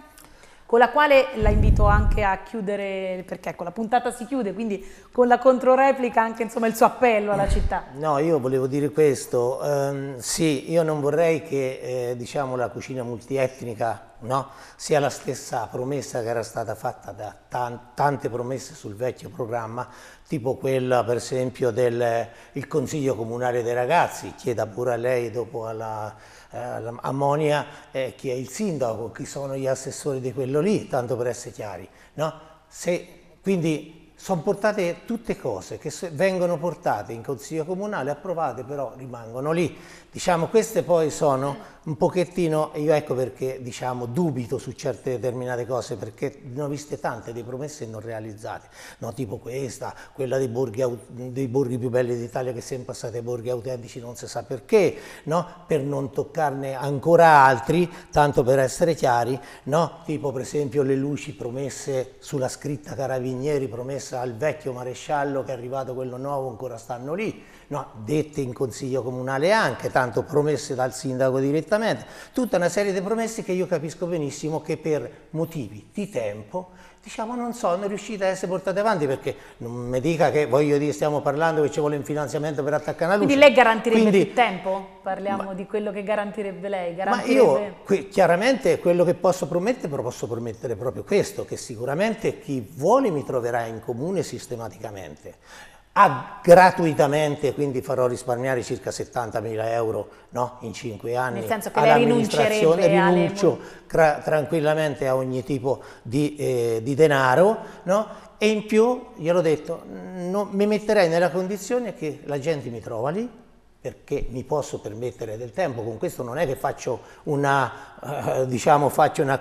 con la quale la invito anche a chiudere, perché ecco, la puntata si chiude, quindi con la controreplica anche insomma, il suo appello alla città. No, io volevo dire questo, um, sì, io non vorrei che eh, diciamo, la cucina multietnica no, sia la stessa promessa che era stata fatta da tan tante promesse sul vecchio programma, tipo quella per esempio del Consiglio Comunale dei Ragazzi, chieda pure a lei dopo alla eh, Monia eh, chi è il sindaco, chi sono gli assessori di quello lì, tanto per essere chiari. No? Se, quindi sono portate tutte cose che se, vengono portate in consiglio comunale, approvate però rimangono lì. Diciamo, queste poi sono un pochettino, io ecco perché diciamo, dubito su certe determinate cose, perché ne ho viste tante di promesse non realizzate, no, tipo questa, quella dei borghi, dei borghi più belli d'Italia che sempre sono ai borghi autentici non si sa perché, no? per non toccarne ancora altri, tanto per essere chiari, no? tipo per esempio le luci promesse sulla scritta Carabinieri, promessa al vecchio maresciallo che è arrivato quello nuovo, ancora stanno lì, no, dette in consiglio comunale anche, tanto promesse dal sindaco direttamente, tutta una serie di promesse che io capisco benissimo che per motivi di tempo diciamo non sono riuscite a essere portate avanti perché non mi dica che voglio dire stiamo parlando che ci vuole un finanziamento per attaccare la luce. Quindi lei garantirebbe Quindi, più tempo? Parliamo ma, di quello che garantirebbe lei. Garantirebbe... Ma io qui, chiaramente quello che posso promettere, però posso promettere proprio questo, che sicuramente chi vuole mi troverà in comune sistematicamente ha gratuitamente, quindi farò risparmiare circa 70.000 euro no? in 5 anni Nel senso che all'amministrazione, rinuncio alle... tranquillamente a ogni tipo di, eh, di denaro no? e in più, gliel'ho detto, no, mi metterei nella condizione che la gente mi trova lì, perché mi posso permettere del tempo, con questo non è che faccio una, eh, diciamo, faccio una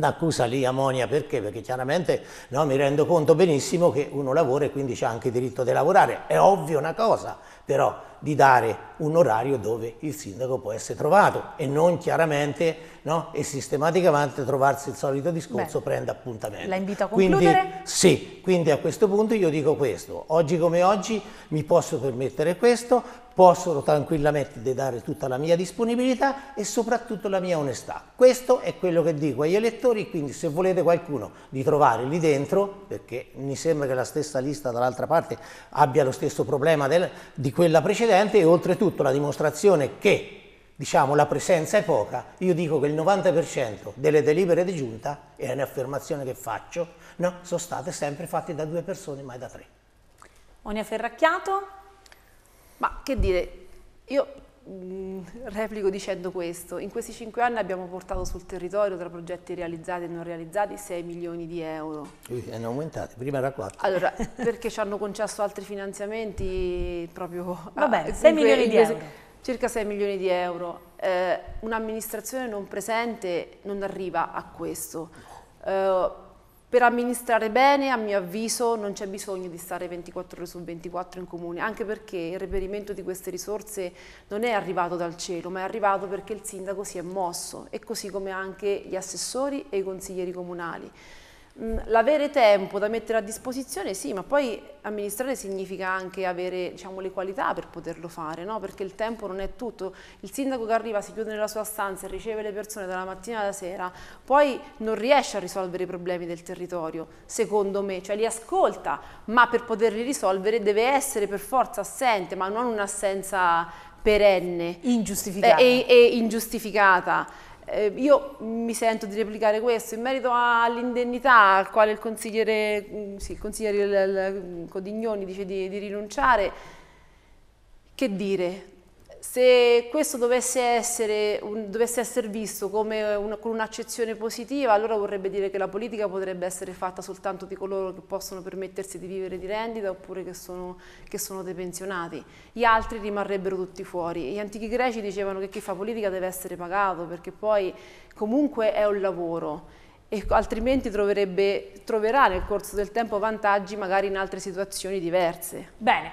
d'accusa lì Amonia perché? Perché chiaramente no, mi rendo conto benissimo che uno lavora e quindi c'è anche il diritto di lavorare. È ovvio una cosa, però di dare un orario dove il sindaco può essere trovato e non chiaramente no, e sistematicamente trovarsi il solito discorso Beh, prende appuntamento. La invito a concludere? Quindi, sì, quindi a questo punto io dico questo, oggi come oggi mi posso permettere questo, possono tranquillamente dare tutta la mia disponibilità e soprattutto la mia onestà. Questo è quello che dico agli elettori, quindi se volete qualcuno di trovare lì dentro, perché mi sembra che la stessa lista dall'altra parte abbia lo stesso problema del, di quella precedente e oltretutto la dimostrazione che diciamo, la presenza è poca, io dico che il 90% delle delibere di giunta, e è un'affermazione che faccio, no, sono state sempre fatte da due persone, mai da tre. Onia Ferracchiato, ma che dire, io mh, mm, replico dicendo questo, in questi cinque anni abbiamo portato sul territorio tra progetti realizzati e non realizzati 6 milioni di euro. E hanno aumentato, prima era 4. Allora, perché ci hanno concesso altri finanziamenti proprio... Vabbè, ah, 6 milioni di euro. Circa 6 milioni di euro. Eh, Un'amministrazione non presente non arriva a questo. Eh, per amministrare bene, a mio avviso, non c'è bisogno di stare 24 ore su 24 in comune, anche perché il reperimento di queste risorse non è arrivato dal cielo, ma è arrivato perché il sindaco si è mosso e così come anche gli assessori e i consiglieri comunali. Mm, l'avere tempo da mettere a disposizione sì, ma poi amministrare significa anche avere diciamo, le qualità per poterlo fare, no? perché il tempo non è tutto. Il sindaco che arriva, si chiude nella sua stanza e riceve le persone dalla mattina alla sera, poi non riesce a risolvere i problemi del territorio, secondo me, cioè li ascolta, ma per poterli risolvere deve essere per forza assente, ma non un'assenza perenne. Ingiustificata. e, e ingiustificata. Eh, io mi sento di replicare questo in merito all'indennità al quale il consigliere, mm, sì, il consigliere Codignoni dice di, di rinunciare. Che dire? Se questo dovesse essere, un, dovesse essere visto come un, con un'accezione positiva, allora vorrebbe dire che la politica potrebbe essere fatta soltanto di coloro che possono permettersi di vivere di rendita oppure che sono, che sono dei pensionati. Gli altri rimarrebbero tutti fuori. Gli antichi greci dicevano che chi fa politica deve essere pagato perché poi comunque è un lavoro e altrimenti troverà nel corso del tempo vantaggi magari in altre situazioni diverse. Bene,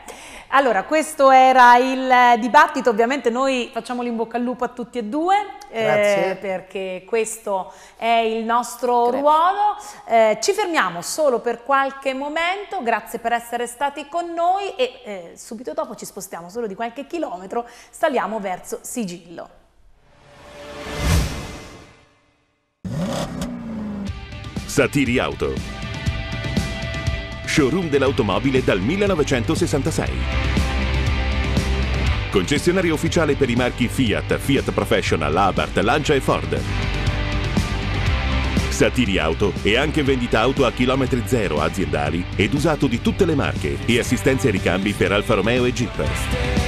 allora questo era il eh, dibattito, ovviamente noi facciamo bocca al lupo a tutti e due eh, perché questo è il nostro Grazie. ruolo. Eh, ci fermiamo solo per qualche momento, grazie per essere stati con noi e eh, subito dopo ci spostiamo solo di qualche chilometro, saliamo verso Sigillo. Satiri Auto. Showroom dell'automobile dal 1966. Concessionario ufficiale per i marchi Fiat, Fiat Professional, Abarth, Lancia e Ford. Satiri Auto è anche vendita auto a chilometri zero aziendali ed usato di tutte le marche e assistenza ai ricambi per Alfa Romeo e Jeep.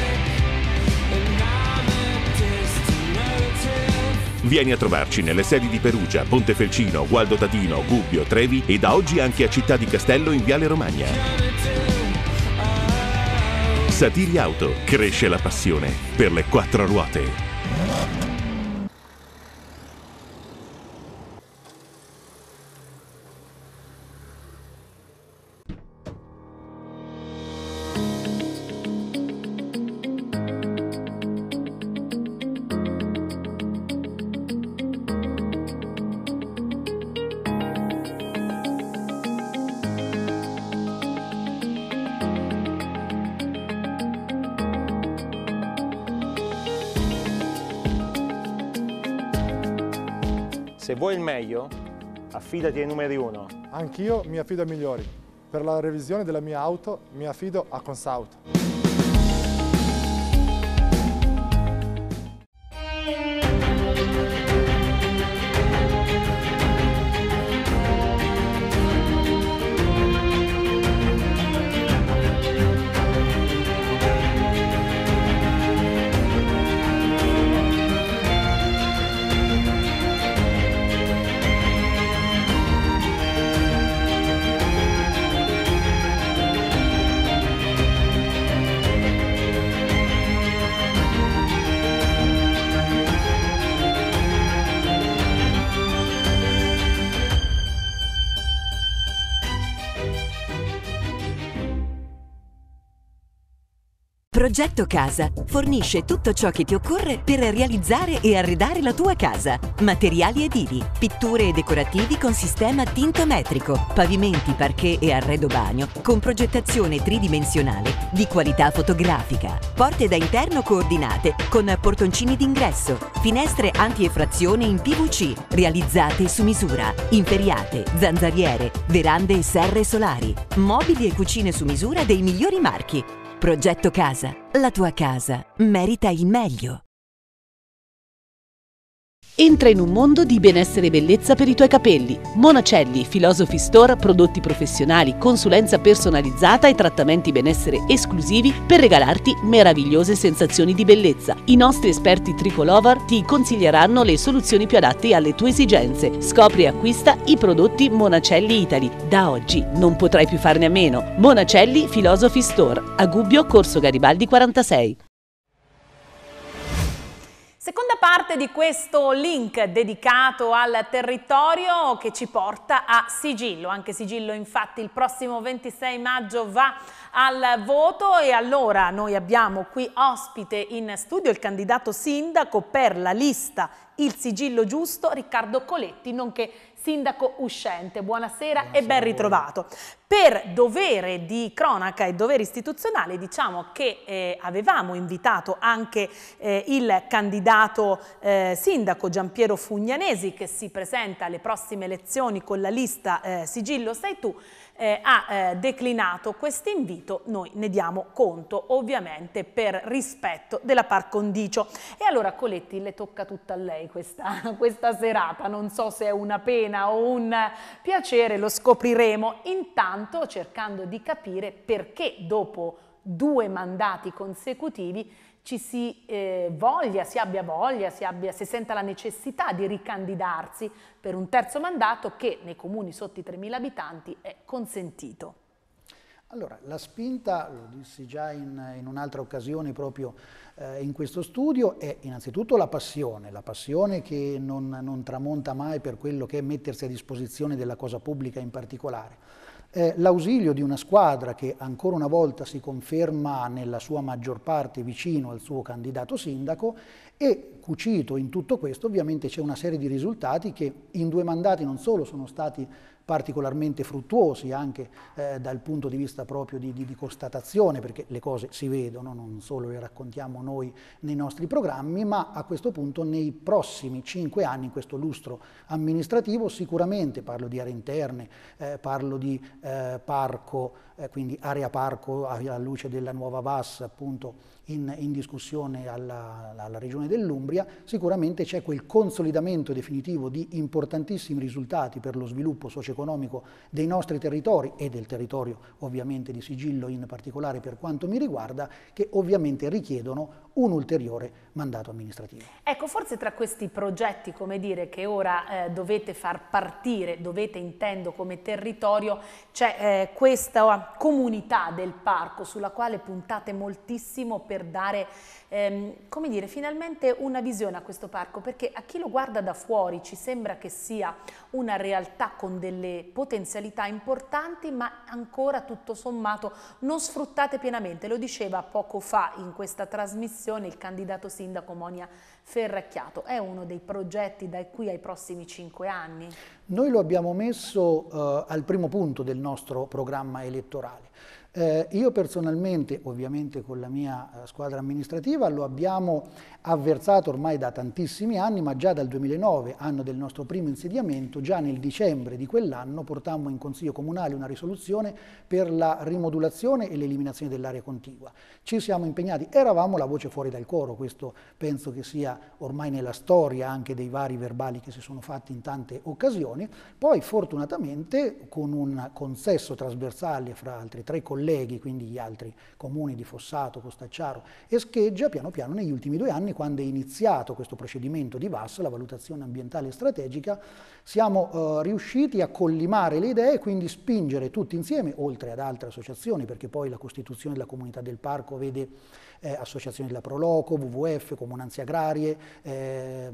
Vieni a trovarci nelle sedi di Perugia, Pontefelcino, Gualdo Tadino, Gubbio, Trevi e da oggi anche a Città di Castello in Viale Romagna. Satiri Auto. Cresce la passione per le quattro ruote. affidati ai numeri 1. Anch'io mi affido ai migliori. Per la revisione della mia auto mi affido a Consauto. Progetto Casa fornisce tutto ciò che ti occorre per realizzare e arredare la tua casa. Materiali edili, pitture e decorativi con sistema tintometrico, pavimenti, parquet e arredo bagno con progettazione tridimensionale di qualità fotografica, porte da interno coordinate con portoncini d'ingresso, finestre anti-effrazione in PVC realizzate su misura, inferiate, zanzariere, verande e serre solari, mobili e cucine su misura dei migliori marchi Progetto Casa. La tua casa merita il meglio. Entra in un mondo di benessere e bellezza per i tuoi capelli. Monacelli, Philosophy Store, prodotti professionali, consulenza personalizzata e trattamenti benessere esclusivi per regalarti meravigliose sensazioni di bellezza. I nostri esperti Tricolover ti consiglieranno le soluzioni più adatte alle tue esigenze. Scopri e acquista i prodotti Monacelli Italy. Da oggi non potrai più farne a meno. Monacelli Philosophy Store, a Gubbio, Corso Garibaldi 46. Seconda parte di questo link dedicato al territorio che ci porta a Sigillo. Anche Sigillo infatti il prossimo 26 maggio va al voto e allora noi abbiamo qui ospite in studio il candidato sindaco per la lista Il Sigillo Giusto, Riccardo Coletti, nonché sindaco uscente. Buonasera, Buonasera e ben ritrovato. Per dovere di cronaca e dovere istituzionale diciamo che eh, avevamo invitato anche eh, il candidato eh, sindaco Giampiero Fugnanesi che si presenta alle prossime elezioni con la lista eh, Sigillo Sei Tu eh, ha eh, declinato questo invito, noi ne diamo conto ovviamente per rispetto della par condicio. E allora Coletti le tocca tutta a lei questa, questa serata, non so se è una pena o un piacere, lo scopriremo. Intanto cercando di capire perché dopo due mandati consecutivi ci si eh, voglia, si abbia voglia, si, abbia, si senta la necessità di ricandidarsi per un terzo mandato che nei comuni sotto i 3.000 abitanti è consentito. Allora, la spinta, lo dissi già in, in un'altra occasione proprio eh, in questo studio, è innanzitutto la passione, la passione che non, non tramonta mai per quello che è mettersi a disposizione della cosa pubblica in particolare eh, l'ausilio di una squadra che ancora una volta si conferma nella sua maggior parte vicino al suo candidato sindaco e cucito in tutto questo ovviamente c'è una serie di risultati che in due mandati non solo sono stati particolarmente fruttuosi anche eh, dal punto di vista proprio di, di, di, constatazione, perché le cose si vedono, non solo le raccontiamo noi nei nostri programmi, ma a questo punto nei prossimi cinque anni, in questo lustro amministrativo, sicuramente parlo di aree interne, eh, parlo di eh, parco, eh, quindi area parco alla luce della nuova VAS appunto in, in discussione alla, alla, regione dell'Umbria, sicuramente c'è quel consolidamento definitivo di importantissimi risultati per lo sviluppo socio-economico dei nostri territori e del territorio ovviamente di Sigillo in particolare per quanto mi riguarda, che ovviamente richiedono un ulteriore mandato amministrativo. Ecco, forse tra questi progetti, come dire, che ora eh, dovete far partire, dovete intendo come territorio, c'è eh, questa comunità del parco sulla quale puntate moltissimo per dare, ehm, come dire, finalmente una visione a questo parco, perché a chi lo guarda da fuori ci sembra che sia una realtà con delle potenzialità importanti, ma ancora tutto sommato non sfruttate pienamente. Lo diceva poco fa in questa trasmissione commissione il candidato sindaco Monia Ferracchiato. È uno dei progetti da qui ai prossimi cinque anni? Noi lo abbiamo messo eh, al primo punto del nostro programma elettorale. Eh, io personalmente, ovviamente con la mia eh, squadra amministrativa, lo abbiamo avversato ormai da tantissimi anni, ma già dal 2009, anno del nostro primo insediamento, già nel dicembre di quell'anno portammo in Consiglio Comunale una risoluzione per la rimodulazione e l'eliminazione dell'area contigua. Ci siamo impegnati, eravamo la voce fuori dal coro, questo penso che sia ormai nella storia anche dei vari verbali che si sono fatti in tante occasioni, poi fortunatamente con un consesso trasversale fra altri tre colleghi colleghi, quindi gli altri comuni di Fossato, Costacciaro e Scheggia, piano piano negli ultimi due anni, quando è iniziato questo procedimento di VAS, la valutazione ambientale strategica, siamo eh, riusciti a collimare le idee e quindi spingere tutti insieme, oltre ad altre associazioni, perché poi la costituzione della comunità del parco vede eh, associazioni della Proloco, WWF, Comunanze Agrarie, eh,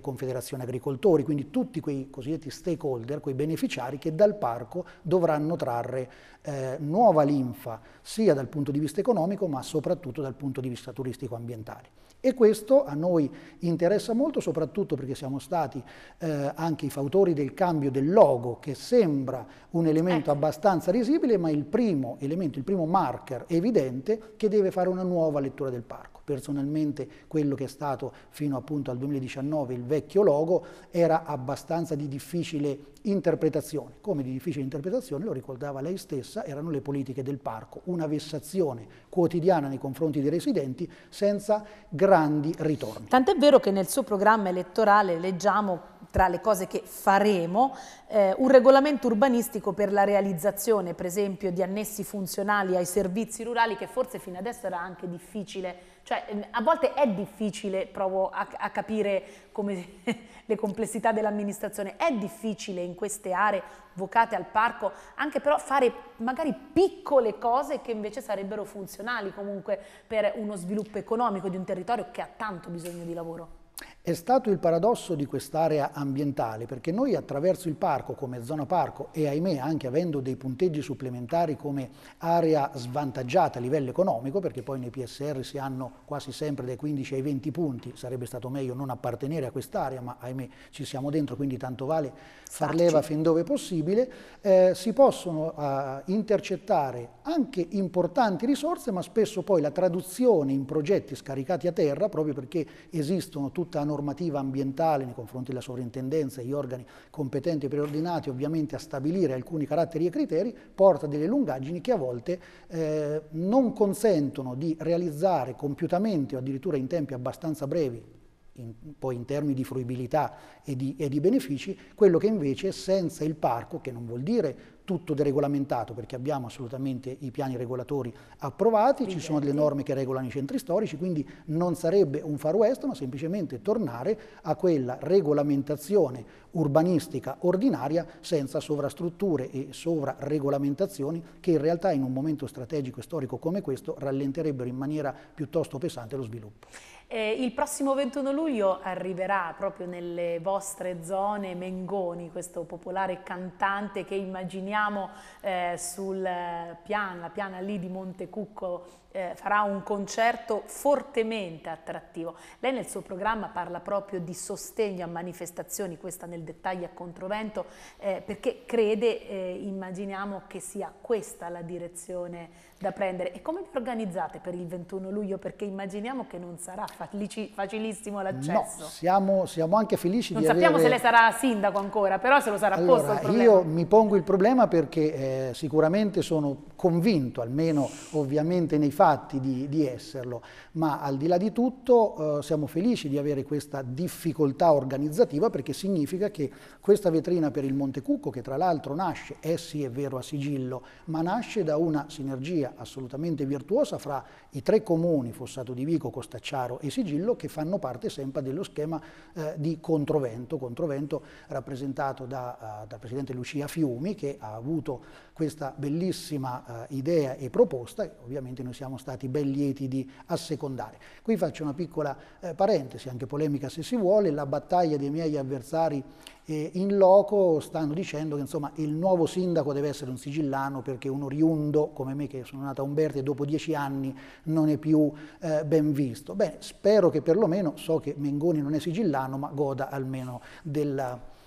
Confederazione Agricoltori, quindi tutti quei cosiddetti stakeholder, quei beneficiari che dal parco dovranno trarre eh, nuova linfa sia dal punto di vista economico ma soprattutto dal punto di vista turistico-ambientale. E questo a noi interessa molto, soprattutto perché siamo stati eh, anche i fautori del cambio del logo, che sembra un elemento eh. abbastanza risibile, ma il primo elemento, il primo marker evidente che deve fare una nuova lettura del parco personalmente quello che è stato fino appunto al 2019 il vecchio logo, era abbastanza di difficile interpretazione. Come di difficile interpretazione, lo ricordava lei stessa, erano le politiche del parco, una vessazione quotidiana nei confronti dei residenti senza grandi ritorni. Tant'è vero che nel suo programma elettorale leggiamo tra le cose che faremo, eh, un regolamento urbanistico per la realizzazione, per esempio, di annessi funzionali ai servizi rurali che forse fino adesso era anche difficile cioè, ehm, a volte è difficile, proprio a, a capire come, le complessità dell'amministrazione, è difficile in queste aree vocate al parco anche però fare magari piccole cose che invece sarebbero funzionali comunque per uno sviluppo economico di un territorio che ha tanto bisogno di lavoro. È stato il paradosso di quest'area ambientale perché noi attraverso il parco come zona parco e ahimè anche avendo dei punteggi supplementari come area svantaggiata a livello economico perché poi nei PSR si hanno quasi sempre dai 15 ai 20 punti, sarebbe stato meglio non appartenere a quest'area ma ahimè ci siamo dentro quindi tanto vale far leva fin dove possibile, eh, si possono eh, intercettare anche importanti risorse ma spesso poi la traduzione in progetti scaricati a terra proprio perché esistono tutta una normativa ambientale nei confronti della sovrintendenza e gli organi competenti e preordinati ovviamente a stabilire alcuni caratteri e criteri, porta delle lungaggini che a volte eh, non consentono di realizzare compiutamente o addirittura in tempi abbastanza brevi in, poi in termini di fruibilità e di, e di, benefici, quello che invece senza il parco, che non vuol dire tutto deregolamentato perché abbiamo assolutamente i piani regolatori approvati, ci sono delle esatto. norme che regolano i centri storici, quindi non sarebbe un far west ma semplicemente tornare a quella regolamentazione urbanistica ordinaria senza sovrastrutture e sovraregolamentazioni che in realtà in un momento strategico e storico come questo rallenterebbero in maniera piuttosto pesante lo sviluppo. Eh, il prossimo 21 luglio arriverà proprio nelle vostre zone Mengoni, questo popolare cantante che immaginiamo eh, sul eh, piano, la piana lì di Montecucco eh, farà un concerto fortemente attrattivo. Lei nel suo programma parla proprio di sostegno a manifestazioni, questa nel dettaglio a controvento, eh, perché crede, eh, immaginiamo che sia questa la direzione da prendere. E come vi organizzate per il 21 luglio? Perché immaginiamo che non sarà facilici, facilissimo l'accesso. No, siamo, siamo, anche felici non di sappiamo avere... se lei sarà sindaco ancora, però se lo sarà allora, posto il problema. Io mi pongo il problema perché eh, sicuramente sono convinto, almeno ovviamente nei fatti di, di esserlo, ma al di là di tutto eh, siamo felici di avere questa difficoltà organizzativa perché significa che questa vetrina per il Monte Cucco, che tra l'altro nasce, è eh sì è vero a sigillo, ma nasce da una sinergia assolutamente virtuosa fra i tre comuni, Fossato di Vico, Costacciaro e Sigillo, che fanno parte sempre dello schema eh, di controvento, controvento rappresentato eh, dal uh, da Presidente Lucia Fiumi, che ha avuto questa bellissima uh, idea e proposta, ovviamente noi siamo siamo stati ben lieti di assecondare. Qui faccio una piccola eh, parentesi, anche polemica se si vuole, la battaglia dei miei avversari eh, in loco stanno dicendo che insomma, il nuovo sindaco deve essere un sigillano perché un oriundo come me che sono nato a Umberto e dopo dieci anni non è più eh, ben visto. Beh, spero che perlomeno, so che Mengoni non è sigillano, ma goda almeno della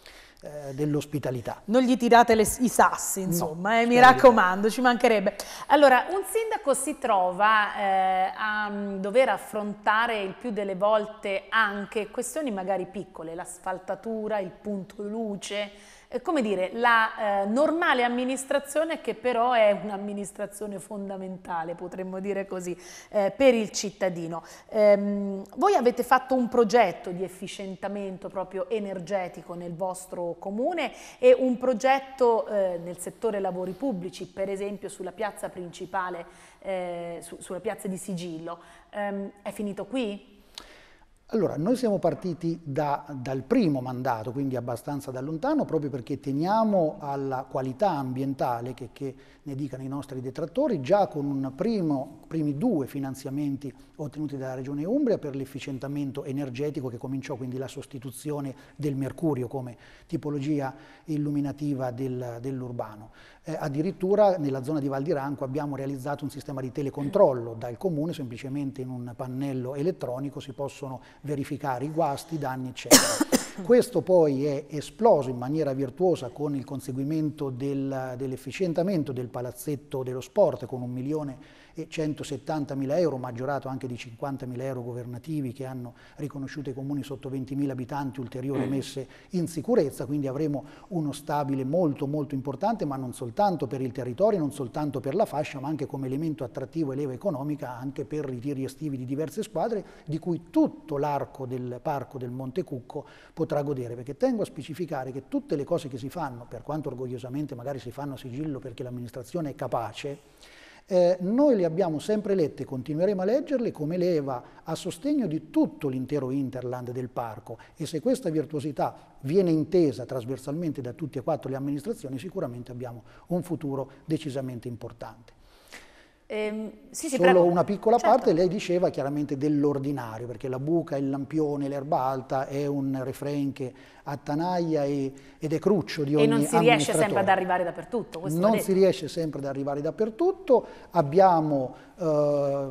eh, dell'ospitalità. Non gli tirate le, i sassi, insomma, no, eh, mi raccomando, ci mancherebbe. Allora, un sindaco si trova eh, a mm, dover affrontare il più delle volte anche questioni magari piccole, l'asfaltatura, il punto luce, eh, come dire, la eh, normale amministrazione che però è un'amministrazione fondamentale, potremmo dire così, eh, per il cittadino. Ehm, voi avete fatto un progetto di efficientamento proprio energetico nel vostro comune e un progetto eh, nel settore lavori pubblici, per esempio sulla piazza principale, eh, su, sulla piazza di Sigillo. Ehm, è finito qui? Allora, noi siamo partiti da, dal primo mandato, quindi abbastanza da lontano, proprio perché teniamo alla qualità ambientale, che, che ne dicano i nostri detrattori, già con i primi due finanziamenti ottenuti dalla Regione Umbria per l'efficientamento energetico che cominciò, quindi la sostituzione del mercurio come tipologia illuminativa del, dell'urbano. Eh, addirittura nella zona di Val di Ranco abbiamo realizzato un sistema di telecontrollo dal comune, semplicemente in un pannello elettronico si possono verificare i guasti, i danni eccetera. Questo poi è esploso in maniera virtuosa con il conseguimento del, dell'efficientamento del palazzetto dello sport con un milione e 170.000 euro, maggiorato anche di 50.000 euro governativi che hanno riconosciuto i comuni sotto 20.000 abitanti ulteriori mm. messe in sicurezza, quindi avremo uno stabile molto molto importante, ma non soltanto per il territorio, non soltanto per la fascia, ma anche come elemento attrattivo e leva economica anche per i tiri estivi di diverse squadre, di cui tutto l'arco del parco del Monte Cucco potrà godere, perché tengo a specificare che tutte le cose che si fanno, per quanto orgogliosamente magari si fanno a sigillo perché l'amministrazione è capace, eh, noi le abbiamo sempre lette, e continueremo a leggerle come leva a sostegno di tutto l'intero Interland del parco e se questa virtuosità viene intesa trasversalmente da tutte e quattro le amministrazioni sicuramente abbiamo un futuro decisamente importante. Ehm, sì, sì, Solo prego. una piccola certo. parte, lei diceva chiaramente dell'ordinario, perché la buca, il lampione, l'erba alta è un refrain che attanaglia e, ed è cruccio di ogni E non si riesce sempre ad arrivare dappertutto. Non si riesce sempre ad arrivare dappertutto, abbiamo... Eh,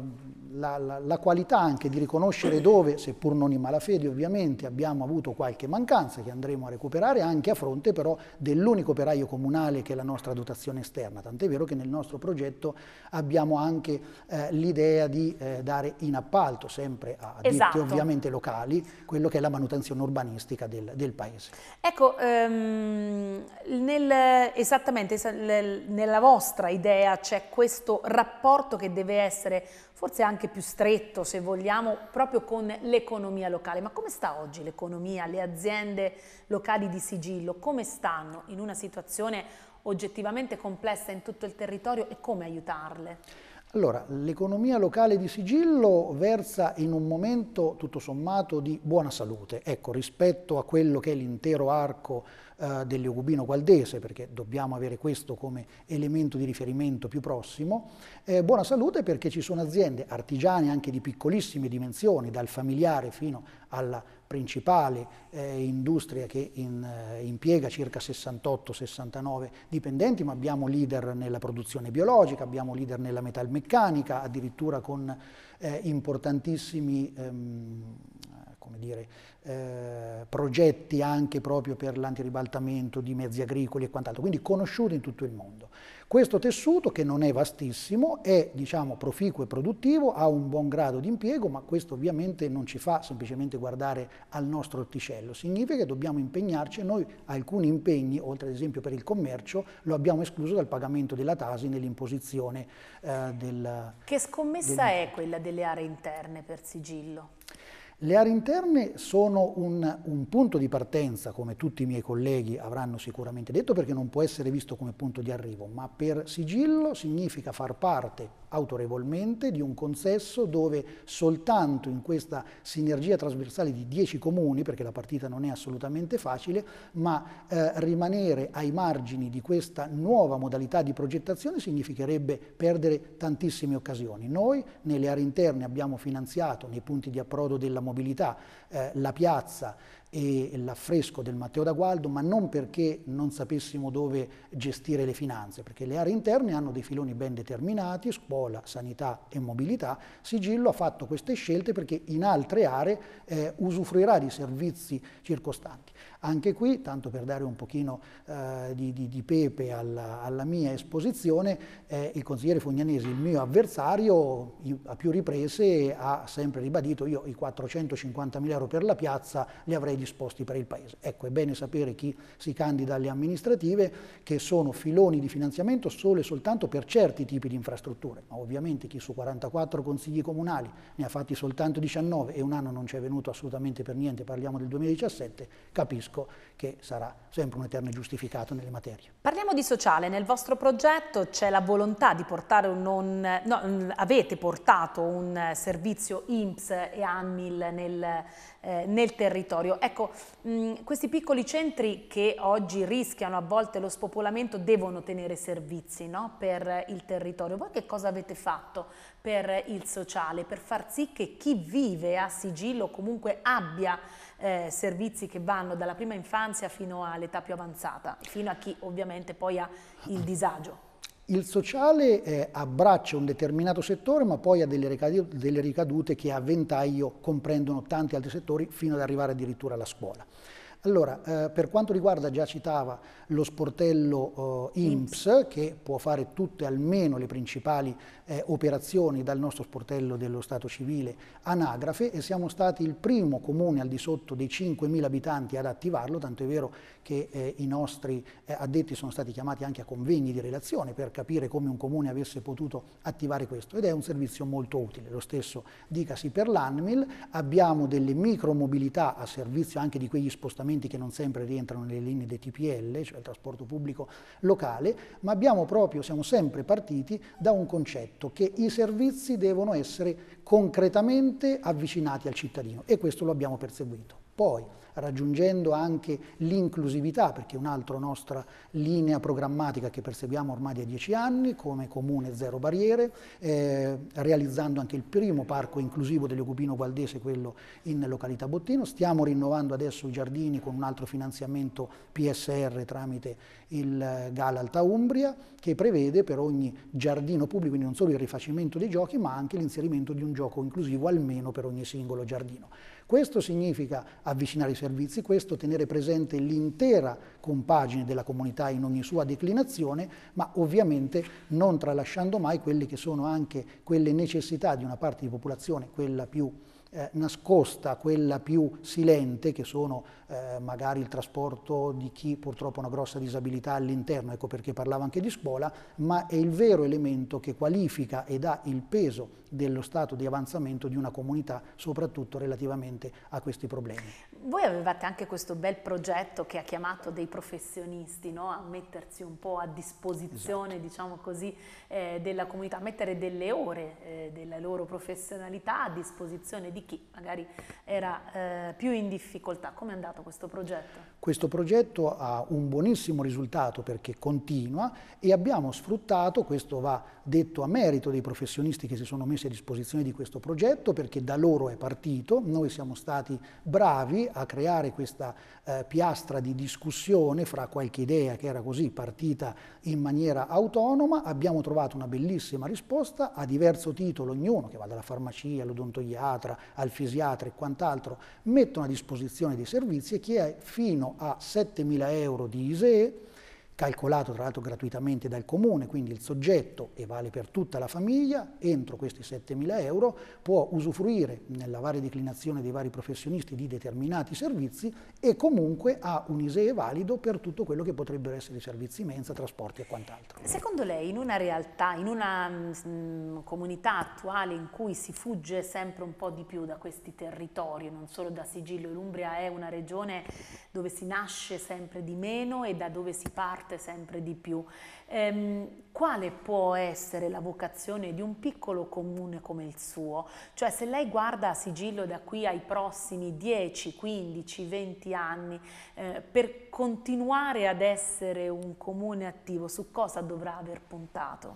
la, la, la, qualità anche di riconoscere dove, seppur non in malafede ovviamente, abbiamo avuto qualche mancanza che andremo a recuperare anche a fronte però dell'unico operaio comunale che è la nostra dotazione esterna, tant'è vero che nel nostro progetto abbiamo anche eh, l'idea di eh, dare in appalto, sempre a esatto. ditte ovviamente locali, quello che è la manutenzione urbanistica del, del paese. Ecco, ehm, nel, esattamente nella vostra idea c'è questo rapporto che deve essere forse anche più stretto se vogliamo, proprio con l'economia locale. Ma come sta oggi l'economia, le aziende locali di sigillo? Come stanno in una situazione oggettivamente complessa in tutto il territorio e come aiutarle? Allora, l'economia locale di Sigillo versa in un momento tutto sommato di buona salute, ecco, rispetto a quello che è l'intero arco eh, dell'Eugubino Gualdese, perché dobbiamo avere questo come elemento di riferimento più prossimo. Eh, buona salute perché ci sono aziende artigiane anche di piccolissime dimensioni, dal familiare fino alla principale eh, industria che in, eh, impiega circa 68-69 dipendenti, ma abbiamo leader nella produzione biologica, abbiamo leader nella metalmeccanica, addirittura con eh, importantissimi ehm, eh, come dire, eh, progetti anche proprio per l'antiribaltamento di mezzi agricoli e quant'altro, quindi conosciuti in tutto il mondo. Questo tessuto, che non è vastissimo, è diciamo, proficuo e produttivo, ha un buon grado di impiego, ma questo ovviamente non ci fa semplicemente guardare al nostro orticello, significa che dobbiamo impegnarci, e noi alcuni impegni, oltre ad esempio per il commercio, lo abbiamo escluso dal pagamento della Tasi nell'imposizione eh, del... Che scommessa del... è quella delle aree interne per sigillo? Le aree interne sono un, un, punto di partenza, come tutti i miei colleghi avranno sicuramente detto, perché non può essere visto come punto di arrivo, ma per sigillo significa far parte autorevolmente di un consesso dove soltanto in questa sinergia trasversale di 10 comuni, perché la partita non è assolutamente facile, ma eh, rimanere ai margini di questa nuova modalità di progettazione significherebbe perdere tantissime occasioni. Noi nelle aree interne abbiamo finanziato nei punti di approdo della mobilità eh, la piazza, e l'affresco del Matteo da Gualdo, ma non perché non sapessimo dove gestire le finanze, perché le aree interne hanno dei filoni ben determinati, scuola, sanità e mobilità. Sigillo ha fatto queste scelte perché in altre aree eh, usufruirà di servizi circostanti. Anche qui, tanto per dare un pochino eh, di, di, di, pepe alla, alla mia esposizione, eh, il consigliere Fognanesi, il mio avversario, a più riprese ha sempre ribadito io i 450 mila euro per la piazza li avrei disposti per il Paese. Ecco, è bene sapere chi si candida alle amministrative che sono filoni di finanziamento solo e soltanto per certi tipi di infrastrutture, ma ovviamente chi su 44 consigli comunali ne ha fatti soltanto 19 e un anno non ci è venuto assolutamente per niente, parliamo del 2017, capisco Francesco che sarà sempre un eterno giustificato nelle materie. Parliamo di sociale, nel vostro progetto c'è la volontà di portare un non, no, avete portato un servizio IMSS e ANMIL nel, eh, nel territorio. Ecco, mh, mm, questi piccoli centri che oggi rischiano a volte lo spopolamento devono tenere servizi no, per il territorio. Voi che cosa avete fatto per il sociale, per far sì che chi vive a sigillo comunque abbia eh, servizi che vanno dalla prima infanzia fino all'età più avanzata, fino a chi ovviamente poi ha il disagio. Il sociale eh, abbraccia un determinato settore ma poi ha delle ricadute, delle ricadute che a ventaglio comprendono tanti altri settori fino ad arrivare addirittura alla scuola. Allora, eh, per quanto riguarda, già citava, lo sportello eh, IMPS, che può fare tutte almeno le principali eh, operazioni dal nostro sportello dello Stato civile anagrafe e siamo stati il primo comune al di sotto dei 5.000 abitanti ad attivarlo, tanto è vero che eh, i nostri eh, addetti sono stati chiamati anche a convegni di relazione per capire come un comune avesse potuto attivare questo ed è un servizio molto utile, lo stesso dicasi per l'ANMIL, abbiamo delle micromobilità a servizio anche di quegli spostamenti segmenti che non sempre rientrano nelle linee dei TPL, cioè il trasporto pubblico locale, ma abbiamo proprio, siamo sempre partiti da un concetto che i servizi devono essere concretamente avvicinati al cittadino e questo lo abbiamo perseguito. Poi, raggiungendo anche l'inclusività, perché è un'altra nostra linea programmatica che perseguiamo ormai da dieci anni, come Comune Zero Barriere, eh, realizzando anche il primo parco inclusivo dell'Ecupino Valdese, quello in località Bottino. Stiamo rinnovando adesso i giardini con un altro finanziamento PSR tramite il eh, Gala Alta Umbria, che prevede per ogni giardino pubblico, quindi non solo il rifacimento dei giochi, ma anche l'inserimento di un gioco inclusivo almeno per ogni singolo giardino. Questo significa avvicinare i servizi, questo tenere presente l'intera compagine della comunità in ogni sua declinazione, ma ovviamente non tralasciando mai quelle che sono anche quelle necessità di una parte di popolazione, quella più eh, nascosta, quella più silente, che sono eh, magari il trasporto di chi purtroppo ha una grossa disabilità all'interno, ecco perché parlavo anche di scuola, ma è il vero elemento che qualifica e dà il peso dello stato di avanzamento di una comunità, soprattutto relativamente a questi problemi. Voi avevate anche questo bel progetto che ha chiamato dei professionisti no? a mettersi un po' a disposizione, esatto. diciamo così, eh, della comunità, a mettere delle ore eh, della loro professionalità a disposizione di chi magari era eh, più in difficoltà. Come è andato questo progetto? Questo progetto ha un buonissimo risultato perché continua e abbiamo sfruttato, questo va detto a merito dei professionisti che si sono messi messi a disposizione di questo progetto perché da loro è partito, noi siamo stati bravi a creare questa eh, piastra di discussione fra qualche idea che era così partita in maniera autonoma, abbiamo trovato una bellissima risposta a diverso titolo, ognuno che va dalla farmacia all'odontoiatra, al fisiatra e quant'altro, mettono a disposizione dei servizi e chi è fino a 7.000 euro di ISEE calcolato tra l'altro gratuitamente dal comune, quindi il soggetto, e vale per tutta la famiglia, entro questi 7.000 euro può usufruire nella varia declinazione dei vari professionisti di determinati servizi e comunque ha un ISEE valido per tutto quello che potrebbero essere servizi mensa, trasporti e quant'altro. Secondo lei in una realtà, in una mh, mm, comunità attuale in cui si fugge sempre un po' di più da questi territori, non solo da sigillo, l'Umbria è una regione dove si nasce sempre di meno e da dove si parte parte sempre di più. Ehm, quale può essere la vocazione di un piccolo comune come il suo? Cioè se lei guarda a sigillo da qui ai prossimi 10, 15, 20 anni, eh, per continuare ad essere un comune attivo, su cosa dovrà aver puntato?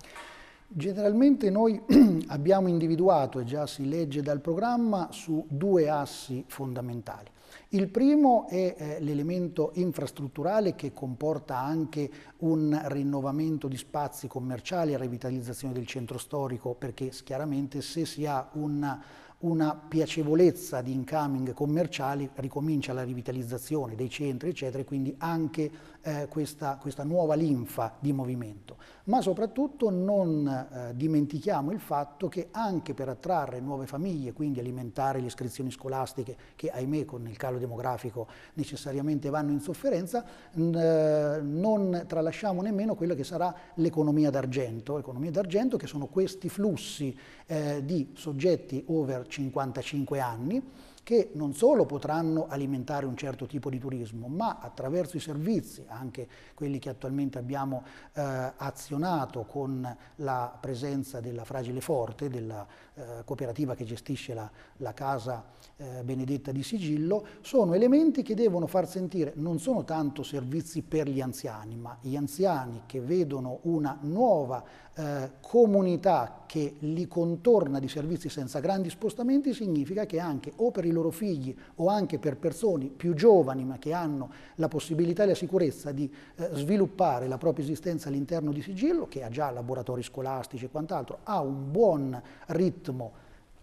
Generalmente noi abbiamo individuato, e già si legge dal programma, su due assi fondamentali. Il primo è eh, l'elemento infrastrutturale che comporta anche un rinnovamento di spazi commerciali e revitalizzazione del centro storico, perché chiaramente se si ha una una piacevolezza di incoming commerciali, ricomincia la rivitalizzazione dei centri, eccetera, e quindi anche eh, questa, questa, nuova linfa di movimento, ma soprattutto non eh, dimentichiamo il fatto che anche per attrarre nuove famiglie, quindi alimentare le iscrizioni scolastiche che ahimè con il calo demografico necessariamente vanno in sofferenza, eh, non tralasciamo nemmeno quella che sarà l'economia d'argento, economia d'argento che sono questi flussi eh, di soggetti over 55 anni, che non solo potranno alimentare un certo tipo di turismo, ma attraverso i servizi, anche quelli che attualmente abbiamo eh, azionato con la presenza della Fragile Forte, della eh, cooperativa che gestisce la, la casa eh, benedetta di Sigillo, sono elementi che devono far sentire, non sono tanto servizi per gli anziani, ma gli anziani che vedono una nuova eh, comunità che li contorna di servizi senza grandi spostamenti, significa che anche o per i loro figli o anche per persone più giovani ma che hanno la possibilità e la sicurezza di eh, sviluppare la propria esistenza all'interno di Sigillo, che ha già laboratori scolastici e quant'altro, ha un buon ritmo ritmo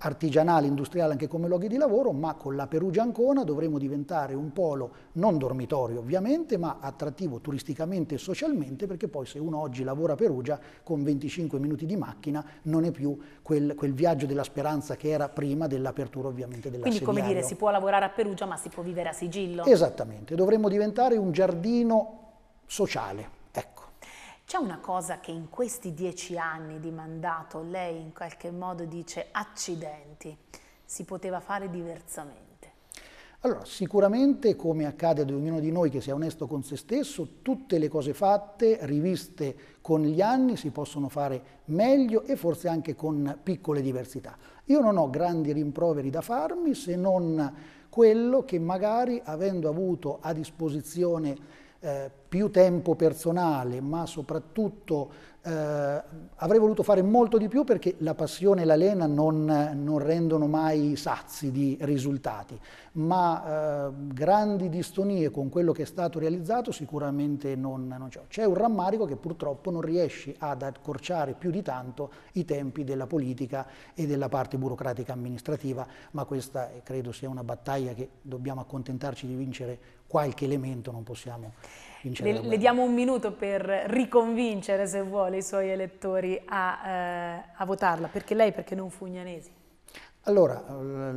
artigianale, industriale anche come luoghi di lavoro, ma con la Perugia Ancona dovremo diventare un polo non dormitorio ovviamente, ma attrattivo turisticamente e socialmente, perché poi se uno oggi lavora a Perugia con 25 minuti di macchina non è più quel, quel viaggio della speranza che era prima dell'apertura ovviamente della Quindi come dire, si può lavorare a Perugia ma si può vivere a sigillo? Esattamente, dovremmo diventare un giardino sociale, c'è una cosa che in questi dieci anni di mandato lei in qualche modo dice accidenti, si poteva fare diversamente? Allora, sicuramente come accade ad ognuno di noi che sia onesto con se stesso, tutte le cose fatte, riviste con gli anni, si possono fare meglio e forse anche con piccole diversità. Io non ho grandi rimproveri da farmi se non quello che magari avendo avuto a disposizione eh, più tempo personale, ma soprattutto eh, avrei voluto fare molto di più perché la passione e la lena non, non rendono mai sazi di risultati, ma eh, grandi distonie con quello che è stato realizzato sicuramente non, non c'è. C'è un rammarico che purtroppo non riesci ad accorciare più di tanto i tempi della politica e della parte burocratica amministrativa, ma questa eh, credo sia una battaglia che dobbiamo accontentarci di vincere qualche elemento non possiamo vincere. Le, le diamo un minuto per riconvincere, se vuole, i suoi elettori a, eh, a votarla. Perché lei? Perché non Fugnanesi? Allora,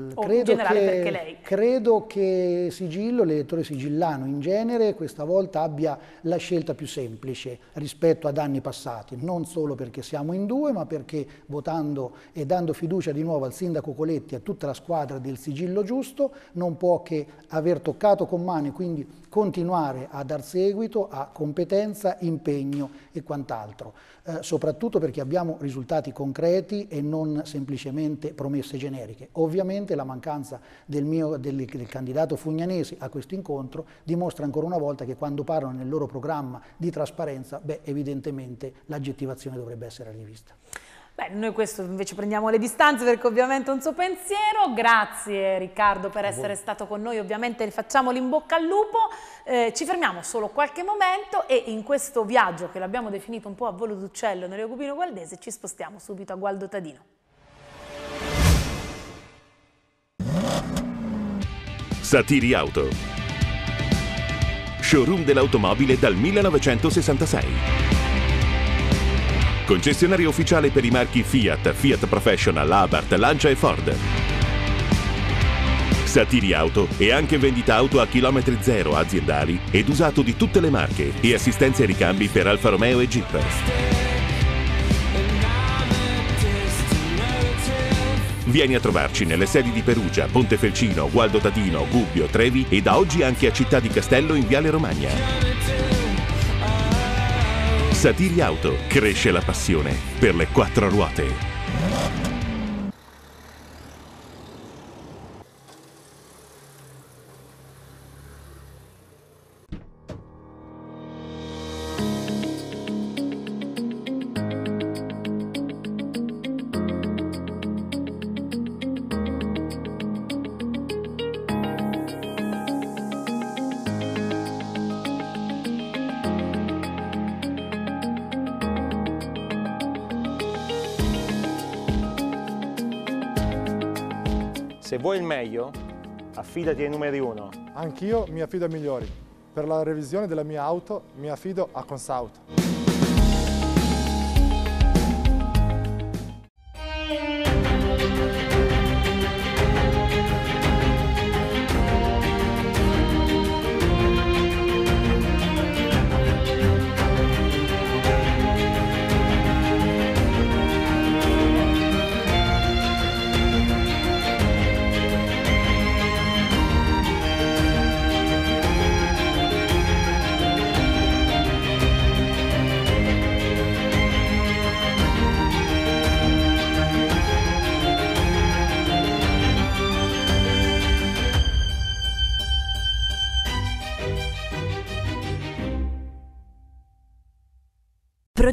eh, credo che, credo che, Sigillo, l'elettore sigillano in genere, questa volta abbia la scelta più semplice rispetto ad anni passati, non solo perché siamo in due, ma perché votando e dando fiducia di nuovo al sindaco Coletti e a tutta la squadra del sigillo giusto, non può che aver toccato con mano e quindi continuare a dar seguito a competenza, impegno e quant'altro, eh, soprattutto perché abbiamo risultati concreti e non semplicemente promesse generali generiche. Ovviamente la mancanza del, mio, del, del candidato Fugnanesi a questo incontro dimostra ancora una volta che quando parlano nel loro programma di trasparenza, beh, evidentemente l'aggettivazione dovrebbe essere rivista. Beh, noi questo invece prendiamo le distanze perché ovviamente è un suo pensiero. Grazie Riccardo per essere stato con noi, ovviamente facciamo bocca al lupo. Eh, ci fermiamo solo qualche momento e in questo viaggio che l'abbiamo definito un po' a volo d'uccello nell'Eugubino Gualdese ci spostiamo subito a Gualdo Tadino. Satiri Auto. Showroom dell'automobile dal 1966. Concessionario ufficiale per i marchi Fiat, Fiat Professional, Abarth, Lancia e Ford. Satiri Auto è anche vendita auto a chilometri zero aziendali ed usato di tutte le marche e assistenza ai ricambi per Alfa Romeo e Jeep. Vieni a trovarci nelle sedi di Perugia, Pontefelcino, Gualdo Tadino, Gubbio, Trevi e da oggi anche a Città di Castello in Viale Romagna. Satiri Auto cresce la passione per le quattro ruote. affidati ai numeri uno. Anch'io mi affido ai migliori. Per la revisione della mia auto mi affido a Consauto.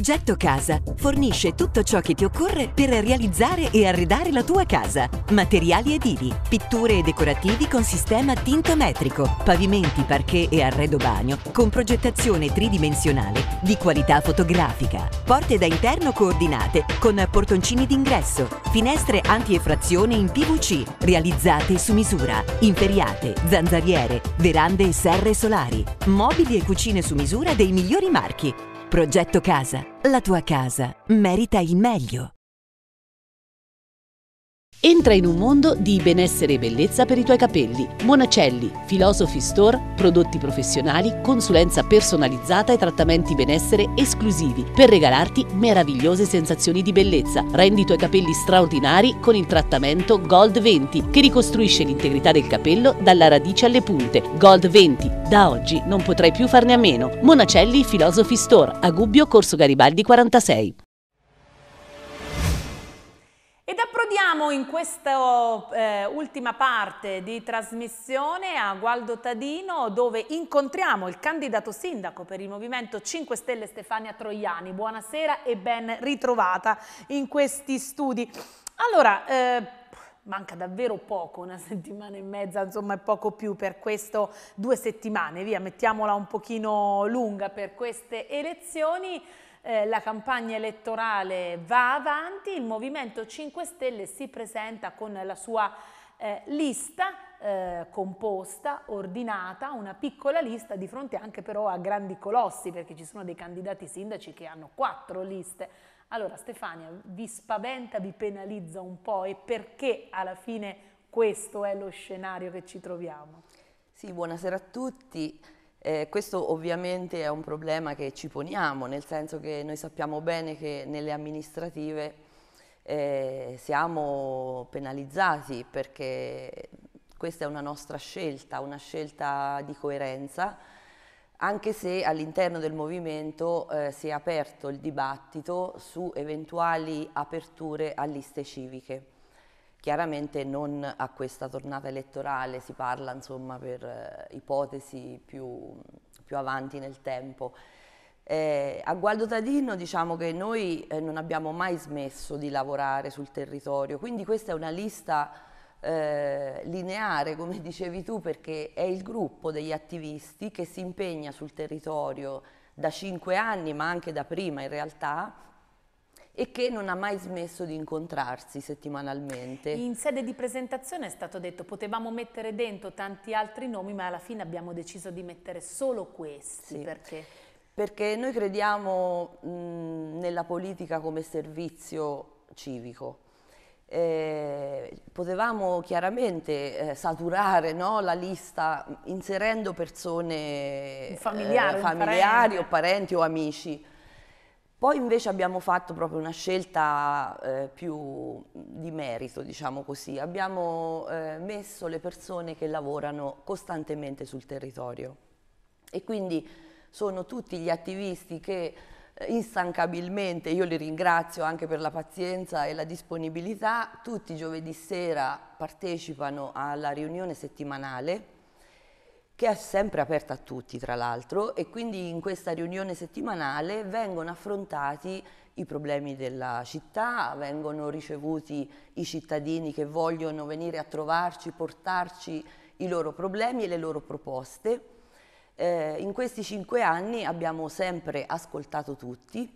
Progetto Casa fornisce tutto ciò che ti occorre per realizzare e arredare la tua casa. Materiali edili, pitture e decorativi con sistema tintometrico, pavimenti, parquet e arredo bagno con progettazione tridimensionale di qualità fotografica, porte da interno coordinate con portoncini d'ingresso, finestre anti-effrazione in PVC realizzate su misura, inferiate, zanzariere, verande e serre solari, mobili e cucine su misura dei migliori marchi Progetto Casa. La tua casa merita il meglio. Entra in un mondo di benessere e bellezza per i tuoi capelli. Monacelli, Philosophy Store, prodotti professionali, consulenza personalizzata e trattamenti benessere esclusivi per regalarti meravigliose sensazioni di bellezza. Rendi i tuoi capelli straordinari con il trattamento Gold 20 che ricostruisce l'integrità del capello dalla radice alle punte. Gold 20, da oggi non potrai più farne a meno. Monacelli Philosophy Store, a Gubbio, Corso Garibaldi 46. Ed approdiamo in questa eh, ultima parte di trasmissione a Gualdo Tadino dove incontriamo il candidato sindaco per il Movimento 5 Stelle Stefania Troiani. Buonasera e ben ritrovata in questi studi. Allora, eh, manca davvero poco, una settimana e mezza, insomma è poco più per questo, due settimane, via, mettiamola un pochino lunga per queste elezioni eh, la campagna elettorale va avanti, il Movimento 5 Stelle si presenta con la sua eh, lista eh, composta, ordinata, una piccola lista di fronte anche però a grandi colossi perché ci sono dei candidati sindaci che hanno quattro liste. Allora Stefania, vi spaventa, vi penalizza un po' e perché alla fine questo è lo scenario che ci troviamo? Sì, buonasera a tutti. Eh, questo ovviamente è un problema che ci poniamo, nel senso che noi sappiamo bene che nelle amministrative eh, siamo penalizzati perché questa è una nostra scelta, una scelta di coerenza, anche se all'interno del movimento eh, si è aperto il dibattito su eventuali aperture a liste civiche. Chiaramente non a questa tornata elettorale, si parla insomma, per eh, ipotesi più, più, avanti nel tempo. Eh, a Gualdo Tadino diciamo che noi eh, non abbiamo mai smesso di lavorare sul territorio, quindi questa è una lista eh, lineare, come dicevi tu, perché è il gruppo degli attivisti che si impegna sul territorio da cinque anni, ma anche da prima in realtà, e che non ha mai smesso di incontrarsi settimanalmente. In sede di presentazione è stato detto potevamo mettere dentro tanti altri nomi ma alla fine abbiamo deciso di mettere solo questi sì. perché? Perché noi crediamo mh, nella politica come servizio civico. Eh, potevamo chiaramente eh, saturare no, la lista inserendo persone eh, familiari, eh, familiari parente. o parenti o amici, poi invece abbiamo fatto proprio una scelta eh, più di merito, diciamo così. Abbiamo eh, messo le persone che lavorano costantemente sul territorio e quindi sono tutti gli attivisti che eh, instancabilmente, io li ringrazio anche per la pazienza e la disponibilità, tutti giovedì sera partecipano alla riunione settimanale che è sempre aperta a tutti tra l'altro e quindi in questa riunione settimanale vengono affrontati i problemi della città, vengono ricevuti i cittadini che vogliono venire a trovarci, portarci i loro problemi e le loro proposte. Eh, in questi cinque anni abbiamo sempre ascoltato tutti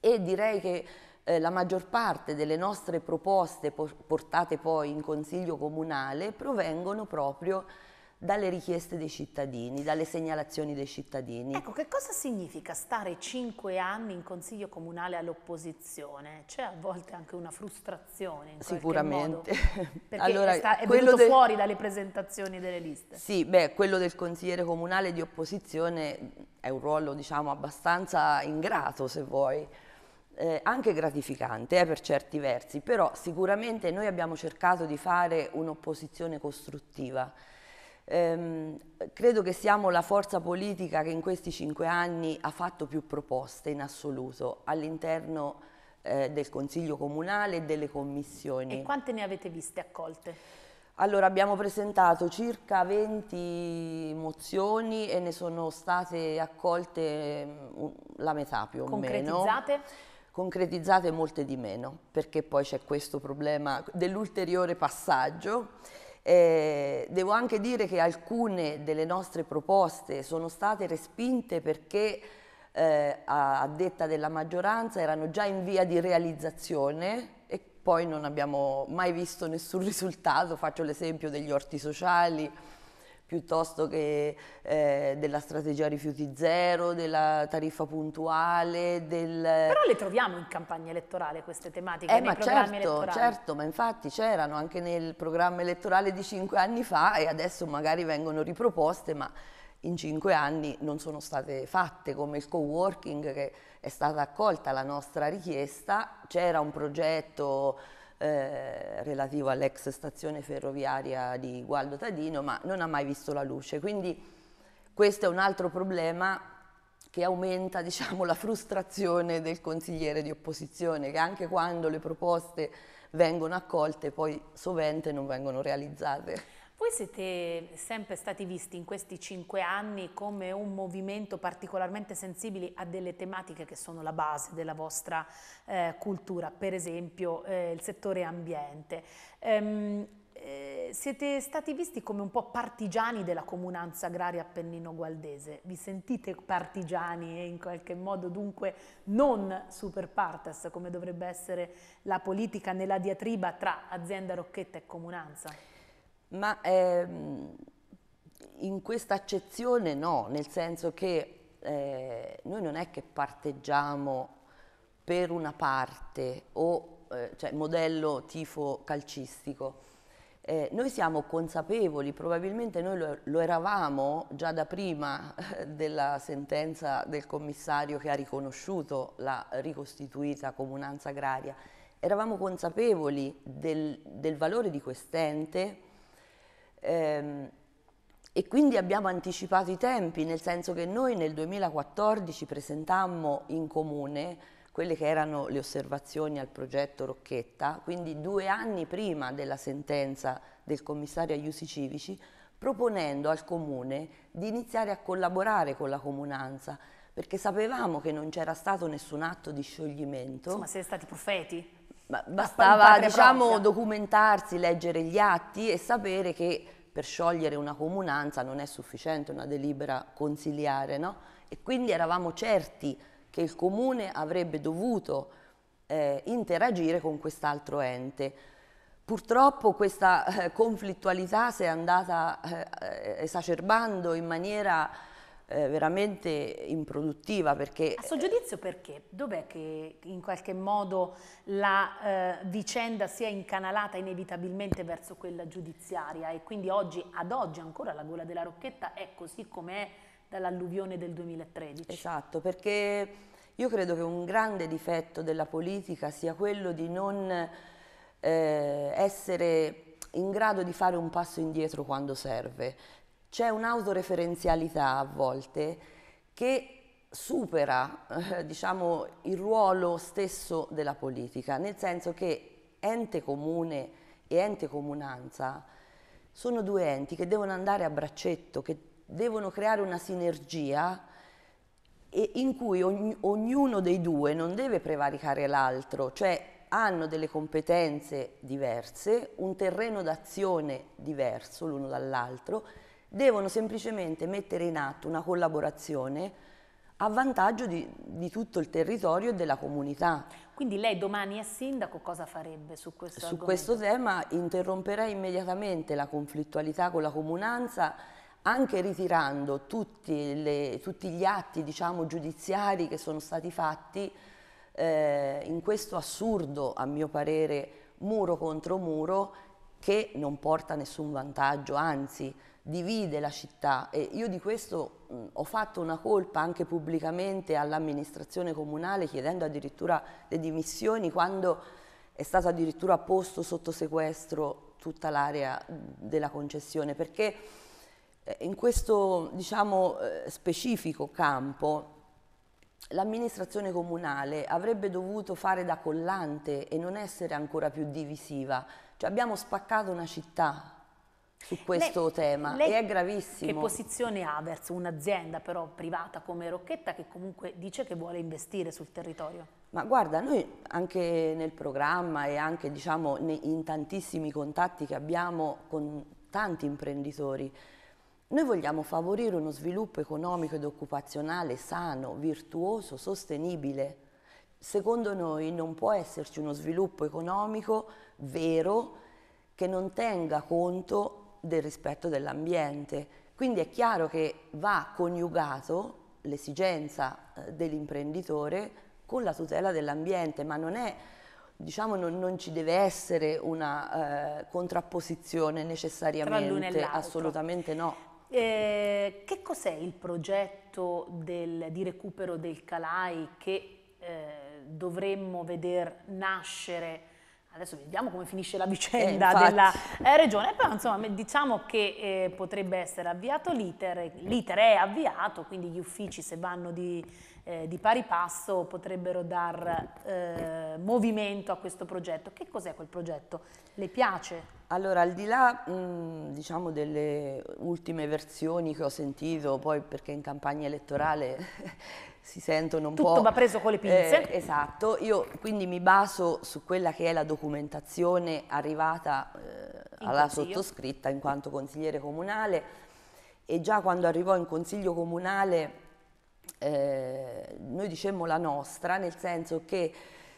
e direi che eh, la maggior parte delle nostre proposte portate poi in Consiglio Comunale provengono proprio dalle richieste dei cittadini, dalle segnalazioni dei cittadini. Ecco, che cosa significa stare cinque anni in Consiglio Comunale all'opposizione? C'è a volte anche una frustrazione in Sicuramente. Perché allora, è, sta, è venuto del... fuori dalle presentazioni delle liste. Sì, beh, quello del consigliere comunale di opposizione è un ruolo, diciamo, abbastanza ingrato, se vuoi. Eh, anche gratificante eh, per certi versi, però sicuramente noi abbiamo cercato di fare un'opposizione costruttiva Ehm, credo che siamo la forza politica che in questi cinque anni ha fatto più proposte in assoluto all'interno eh, del Consiglio Comunale e delle commissioni. E quante ne avete viste accolte? Allora, abbiamo presentato circa 20 mozioni e ne sono state accolte mm, la metà più o Concretizzate? meno. Concretizzate? molte di meno, perché poi c'è questo problema dell'ulteriore passaggio. Eh, devo anche dire che alcune delle nostre proposte sono state respinte perché eh, a, a, detta della maggioranza erano già in via di realizzazione e poi non abbiamo mai visto nessun risultato, faccio l'esempio degli orti sociali, piuttosto che eh, della strategia rifiuti zero, della tariffa puntuale, del... Però le troviamo in campagna elettorale queste tematiche, eh, ma certo, certo, ma infatti c'erano anche nel programma elettorale di cinque anni fa e adesso magari vengono riproposte, ma in cinque anni non sono state fatte, come il co-working che è stata accolta la nostra richiesta, c'era un progetto eh, relativo all'ex stazione ferroviaria di Gualdo Tadino, ma non ha mai visto la luce. Quindi questo è un altro problema che aumenta diciamo, la frustrazione del consigliere di opposizione, che anche quando le proposte vengono accolte poi sovente non vengono realizzate. Voi siete sempre stati visti in questi cinque anni come un movimento particolarmente sensibile a delle tematiche che sono la base della vostra eh, cultura, per esempio eh, il settore ambiente. Ehm, eh, siete stati visti come un po' partigiani della comunanza agraria appennino-gualdese. Vi sentite partigiani e in qualche modo dunque non super partes come dovrebbe essere la politica nella diatriba tra azienda Rocchetta e comunanza? Ma ehm, in questa accezione no, nel senso che eh, noi non è che parteggiamo per una parte o eh, cioè, modello tifo calcistico. Eh, noi siamo consapevoli, probabilmente noi lo, lo eravamo già da prima eh, della sentenza del commissario che ha riconosciuto la ricostituita comunanza agraria, eravamo consapevoli del, del valore di quest'ente Ehm, e quindi abbiamo anticipato i tempi, nel senso che noi nel 2014 presentammo in comune quelle che erano le osservazioni al progetto Rocchetta, quindi due anni prima della sentenza del commissario agli usi civici, proponendo al comune di iniziare a collaborare con la comunanza, perché sapevamo che non c'era stato nessun atto di scioglimento. Insomma, siete stati profeti? Bastava diciamo, documentarsi, leggere gli atti e sapere che per sciogliere una comunanza non è sufficiente una delibera consiliare, no? E quindi eravamo certi che il comune avrebbe dovuto eh, interagire con quest'altro ente. Purtroppo questa eh, conflittualità si è andata eh, eh esacerbando in maniera eh, veramente improduttiva perché... A suo giudizio perché? Dov'è che in qualche modo la eh, vicenda si è incanalata inevitabilmente verso quella giudiziaria e quindi oggi, ad oggi ancora la gola della Rocchetta è così com'è dall'alluvione del 2013? Esatto, perché io credo che un grande difetto della politica sia quello di non eh, essere in grado di fare un passo indietro quando serve, c'è un'autoreferenzialità a volte che supera eh, diciamo, il ruolo stesso della politica, nel senso che ente comune e ente comunanza sono due enti che devono andare a braccetto, che devono creare una sinergia in cui ogni, ognuno dei due non deve prevaricare l'altro, cioè hanno delle competenze diverse, un terreno d'azione diverso l'uno dall'altro, devono semplicemente mettere in atto una collaborazione a vantaggio di, di, tutto il territorio e della comunità. Quindi lei domani è sindaco cosa farebbe su questo Su argomento? questo tema interromperei immediatamente la conflittualità con la comunanza anche ritirando tutti, le, tutti gli atti diciamo, giudiziari che sono stati fatti eh, in questo assurdo, a mio parere, muro contro muro che non porta nessun vantaggio, anzi divide la città e io di questo mh, mm, ho fatto una colpa anche pubblicamente all'amministrazione comunale chiedendo addirittura le dimissioni quando è stato addirittura posto sotto sequestro tutta l'area mm, della concessione perché eh, in questo diciamo, eh, specifico campo l'amministrazione comunale avrebbe dovuto fare da collante e non essere ancora più divisiva. Cioè abbiamo spaccato una città su questo lei, tema lei, e è gravissimo. Che posizione ha verso un'azienda però privata come Rocchetta che comunque dice che vuole investire sul territorio? Ma guarda, noi anche nel programma e anche diciamo in tantissimi contatti che abbiamo con tanti imprenditori, noi vogliamo favorire uno sviluppo economico ed occupazionale sano, virtuoso, sostenibile. Secondo noi non può esserci uno sviluppo economico vero che non tenga conto del rispetto dell'ambiente. Quindi è chiaro che va coniugato l'esigenza eh, dell'imprenditore con la tutela dell'ambiente, ma non è diciamo non, non, ci deve essere una eh, contrapposizione necessariamente, assolutamente no. Eh, che cos'è il progetto del, di recupero del Calai che eh, dovremmo vedere nascere Adesso vediamo come finisce la eh, vicenda eh, della eh, regione, però insomma diciamo che eh, potrebbe essere avviato l'iter, l'iter è avviato, quindi gli uffici se vanno di, eh, di pari passo potrebbero dar eh, movimento a questo progetto. Che cos'è quel progetto? Le piace? Allora, al di là mh, diciamo delle ultime versioni che ho sentito, poi perché in campagna elettorale si sentono un Tutto po'... Tutto va preso con le pinze. Eh, esatto, io quindi mi baso su quella che è la documentazione arrivata eh, alla consiglio. sottoscritta in quanto consigliere comunale e già quando arrivò in consiglio comunale eh, noi dicemmo la nostra, nel senso che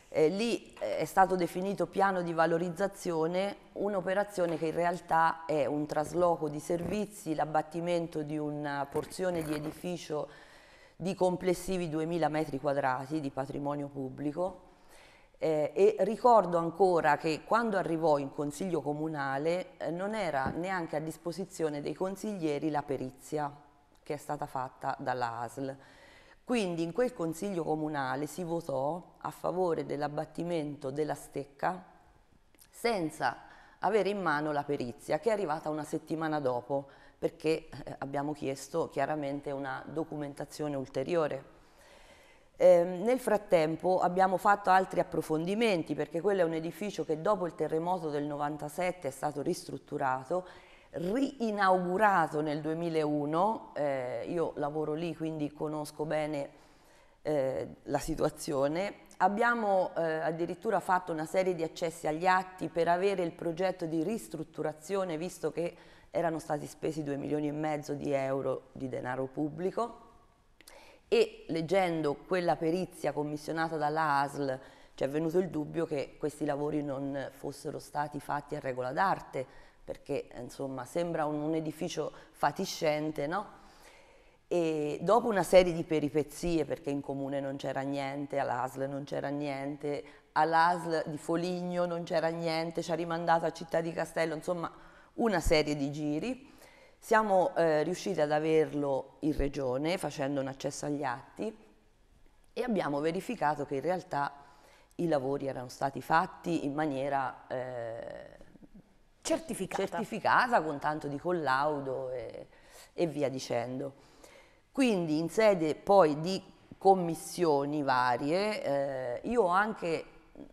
eh, lì eh, è stato definito piano di valorizzazione un'operazione che in realtà è un trasloco di servizi, l'abbattimento di una porzione di edificio di complessivi 2.000 metri quadrati di patrimonio pubblico eh, e ricordo ancora che quando arrivò in consiglio comunale eh, non era neanche a disposizione dei consiglieri la perizia che è stata fatta dalla ASL. Quindi in quel consiglio comunale si votò a favore dell'abbattimento della stecca senza avere in mano la perizia che è arrivata una settimana dopo perché eh, abbiamo chiesto chiaramente una documentazione ulteriore. Eh, nel frattempo abbiamo fatto altri approfondimenti perché quello è un edificio che dopo il terremoto del 97 è stato ristrutturato, riinaugurato nel 2001, eh, io lavoro lì quindi conosco bene eh, la situazione, abbiamo eh, addirittura fatto una serie di accessi agli atti per avere il progetto di ristrutturazione visto che erano stati spesi 2 milioni e mezzo di euro di denaro pubblico e leggendo quella perizia commissionata dalla ASL ci è venuto il dubbio che questi lavori non fossero stati fatti a regola d'arte perché insomma sembra un, un edificio fatiscente no? E dopo una serie di peripezie, perché in comune non c'era niente, all'ASL non c'era niente, all'ASL di Foligno non c'era niente, ci ha rimandato a Città di Castello, insomma una serie di giri. Siamo eh, riusciti ad averlo in regione facendo un accesso agli atti e abbiamo verificato che in realtà i lavori erano stati fatti in maniera eh, certificata. certificata. con tanto di collaudo e, e via dicendo. Quindi in sede poi di commissioni varie, eh, io ho anche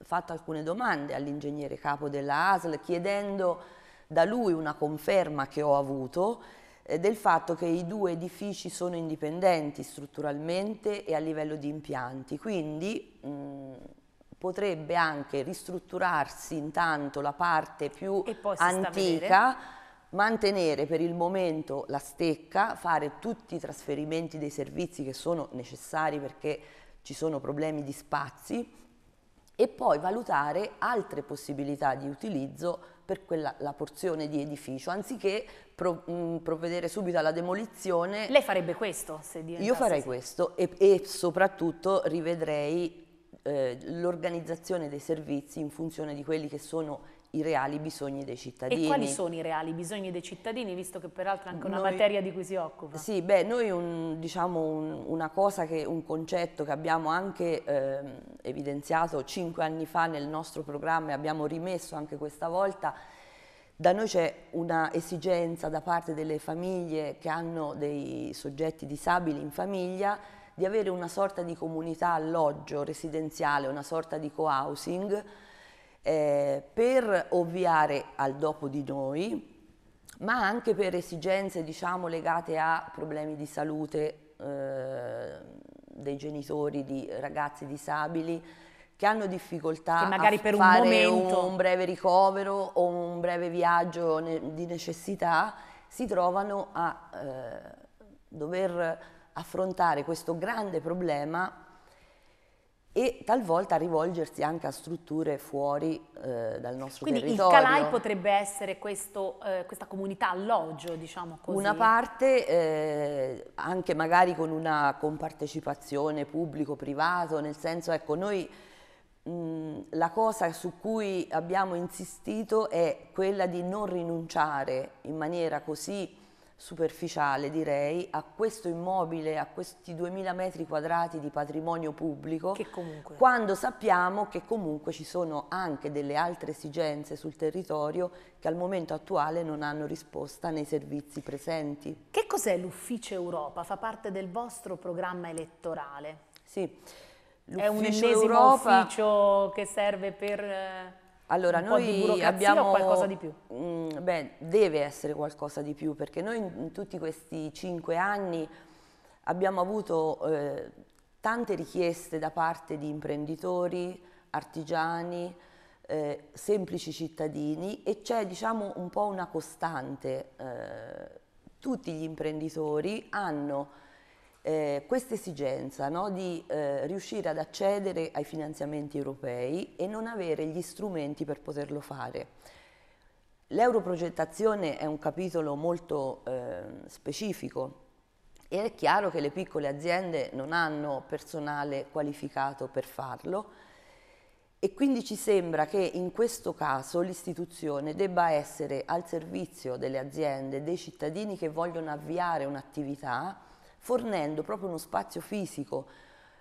fatto alcune domande all'ingegnere capo della ASL chiedendo da lui una conferma che ho avuto eh, del fatto che i due edifici sono indipendenti strutturalmente e a livello di impianti, quindi mh, mm, potrebbe anche ristrutturarsi intanto la parte più antica mantenere per il momento la stecca, fare tutti i trasferimenti dei servizi che sono necessari perché ci sono problemi di spazi e poi valutare altre possibilità di utilizzo per quella, la porzione di edificio, anziché pro, mh, mm, provvedere subito alla demolizione. Lei farebbe questo? Se Io farei sì. questo e, e, soprattutto rivedrei eh, l'organizzazione dei servizi in funzione di quelli che sono i i reali bisogni dei cittadini. E quali sono i reali bisogni dei cittadini, visto che peraltro è anche una noi, materia di cui si occupa? Sì, beh, noi un, diciamo un, una cosa, che, un concetto che abbiamo anche eh, evidenziato cinque anni fa nel nostro programma e abbiamo rimesso anche questa volta, da noi c'è una esigenza da parte delle famiglie che hanno dei soggetti disabili in famiglia di avere una sorta di comunità alloggio residenziale, una sorta di co-housing, eh, per ovviare al dopo di noi, ma anche per esigenze diciamo, legate a problemi di salute eh, dei genitori di ragazzi disabili che hanno difficoltà che magari a per fare un, momento... un breve ricovero o un breve viaggio ne di necessità, si trovano a eh, dover affrontare questo grande problema e talvolta rivolgersi anche a strutture fuori eh, dal nostro Quindi territorio. Quindi il Calai potrebbe essere questo, eh, questa comunità alloggio, diciamo così. Una parte, eh, anche magari con una compartecipazione pubblico-privato, nel senso, ecco, noi la cosa su cui abbiamo insistito è quella di non rinunciare in maniera così superficiale direi a questo immobile, a questi 2000 metri quadrati di patrimonio pubblico comunque... quando sappiamo che comunque ci sono anche delle altre esigenze sul territorio che al momento attuale non hanno risposta nei servizi presenti. Che cos'è l'Ufficio Europa? Fa parte del vostro programma elettorale? Sì. l'Ufficio È un ennesimo Europa... ufficio che serve per... Eh allora, un noi abbiamo qualcosa di più? Mh, mm, beh, deve essere qualcosa di più perché noi in, in tutti questi cinque anni abbiamo avuto eh, tante richieste da parte di imprenditori, artigiani, eh, semplici cittadini e c'è diciamo un po' una costante. Eh, tutti gli imprenditori hanno eh, questa esigenza no, di eh, riuscire ad accedere ai finanziamenti europei e non avere gli strumenti per poterlo fare. L'europrogettazione è un capitolo molto eh, specifico e è chiaro che le piccole aziende non hanno personale qualificato per farlo e quindi ci sembra che in questo caso l'istituzione debba essere al servizio delle aziende, dei cittadini che vogliono avviare un'attività fornendo proprio uno spazio fisico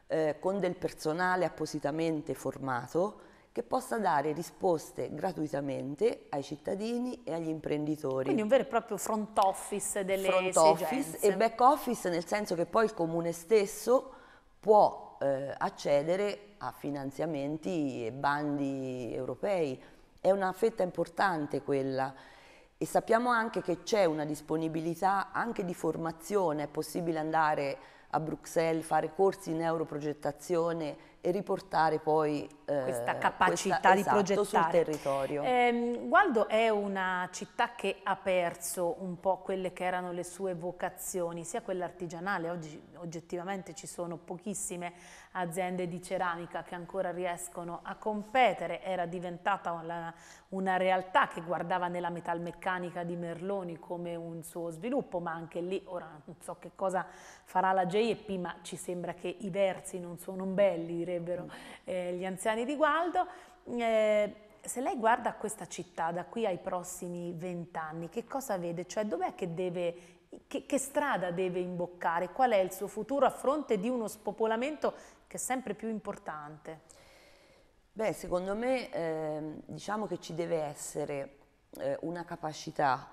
eh, con del personale appositamente formato che possa dare risposte gratuitamente ai cittadini e agli imprenditori. Quindi un vero e proprio front office delle front esigenze. office e back office nel senso che poi il comune stesso può eh, accedere a finanziamenti e bandi europei. È una fetta importante quella e sappiamo anche che c'è una disponibilità anche di formazione, è possibile andare a Bruxelles, fare corsi in neuroprogettazione e riportare poi eh, questa capacità questa, di esatto, progettare sul territorio. Eh, Gualdo è una città che ha perso un po' quelle che erano le sue vocazioni, sia quella artigianale, oggi oggettivamente ci sono pochissime aziende di ceramica che ancora riescono a competere, era diventata una, una realtà che guardava nella metalmeccanica di Merloni come un suo sviluppo, ma anche lì ora non so che cosa farà la JEP, ma ci sembra che i versi non sono belli, direbbero mm. eh, gli anziani di Gualdo. Eh, se lei guarda questa città da qui ai prossimi vent'anni, che cosa vede? Cioè dov'è che deve, che, che, strada deve imboccare? Qual è il suo futuro a fronte di uno spopolamento che è sempre più importante? Beh, secondo me eh, diciamo che ci deve essere eh, una capacità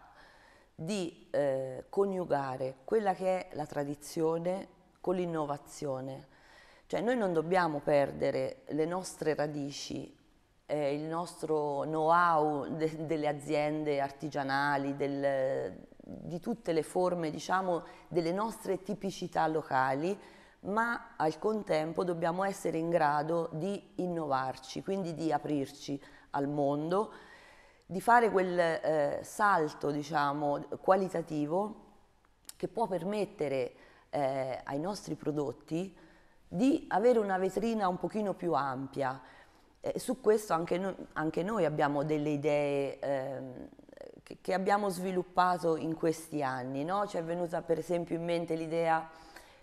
di eh, coniugare quella che è la tradizione con l'innovazione. Cioè noi non dobbiamo perdere le nostre radici, eh, il nostro know-how de delle aziende artigianali, del, di tutte le forme, diciamo, delle nostre tipicità locali ma al contempo dobbiamo essere in grado di innovarci, quindi di aprirci al mondo, di fare quel eh, salto diciamo, qualitativo che può permettere eh, ai nostri prodotti di avere una vetrina un pochino più ampia. Eh, su questo anche, no anche, noi abbiamo delle idee ehm, che, che, abbiamo sviluppato in questi anni. No? Ci è venuta per esempio in mente l'idea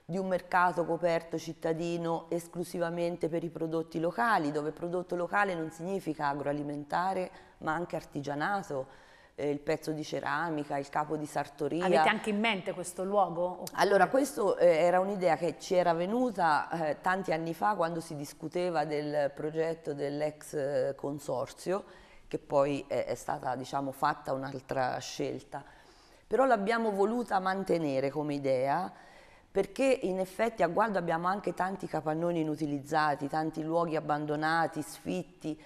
di un mercato coperto cittadino esclusivamente per i prodotti locali, dove prodotto locale non significa agroalimentare, ma anche artigianato, eh, il pezzo di ceramica, il capo di sartoria. Avete anche in mente questo luogo? Allora, questa eh, era un'idea che ci era venuta eh, tanti anni fa quando si discuteva del progetto dell'ex eh, consorzio, che poi è, è stata diciamo, fatta un'altra scelta. Però l'abbiamo voluta mantenere come idea perché in effetti a Gualdo abbiamo anche tanti capannoni inutilizzati, tanti luoghi abbandonati, sfitti,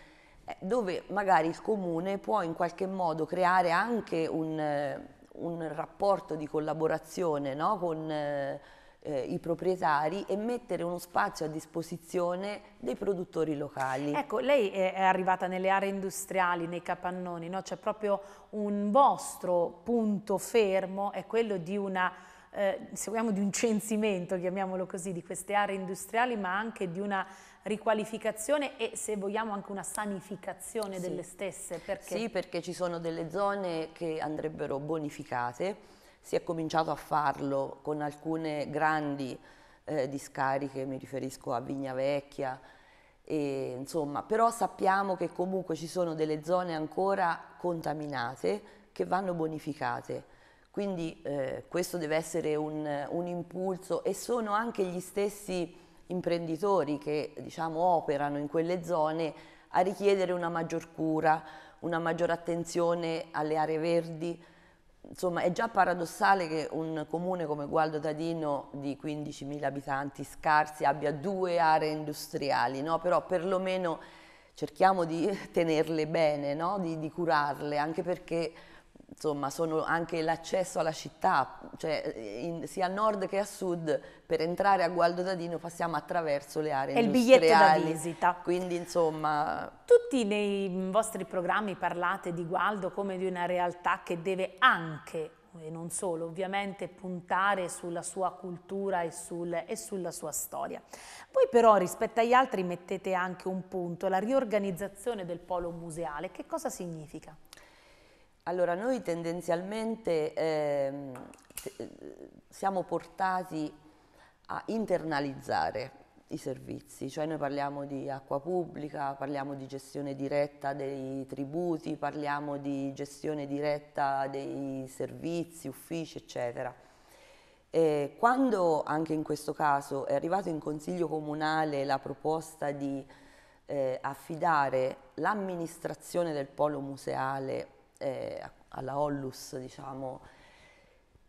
eh, dove magari il comune può in qualche modo creare anche un, eh, un rapporto di collaborazione no? con eh, eh, i proprietari e mettere uno spazio a disposizione dei produttori locali. Ecco, lei è arrivata nelle aree industriali, nei capannoni, no? c'è proprio un vostro punto fermo, è quello di una eh, se vogliamo, di un censimento, chiamiamolo così, di queste aree industriali, ma anche di una riqualificazione e se vogliamo anche una sanificazione sì. delle stesse. Perché? Sì, perché ci sono delle zone che andrebbero bonificate, si è cominciato a farlo con alcune grandi eh, discariche, mi riferisco a Vignavecchia, e, insomma, però sappiamo che comunque ci sono delle zone ancora contaminate che vanno bonificate quindi eh, questo deve essere un, un, impulso e sono anche gli stessi imprenditori che diciamo, operano in quelle zone a richiedere una maggior cura, una maggiore attenzione alle aree verdi. Insomma, è già paradossale che un comune come Gualdo Tadino di 15.000 abitanti scarsi abbia due aree industriali, no? però perlomeno cerchiamo di tenerle bene, no? di, di curarle, anche perché insomma, sono anche l'accesso alla città, cioè in, sia a nord che a sud, per entrare a Gualdo Dadino passiamo attraverso le aree e industriali. il biglietto da visita. Quindi, insomma... Tutti nei vostri programmi parlate di Gualdo come di una realtà che deve anche e non solo, ovviamente puntare sulla sua cultura e, sul, e, sulla sua storia. Voi però rispetto agli altri mettete anche un punto, la riorganizzazione del polo museale, che cosa significa? Allora, noi tendenzialmente eh, siamo portati a internalizzare i servizi, cioè noi parliamo di acqua pubblica, parliamo di gestione diretta dei tributi, parliamo di gestione diretta dei servizi, uffici, eccetera. E quando anche in questo caso è arrivato in Consiglio Comunale la proposta di eh, affidare l'amministrazione del polo museale eh, alla Ollus, diciamo,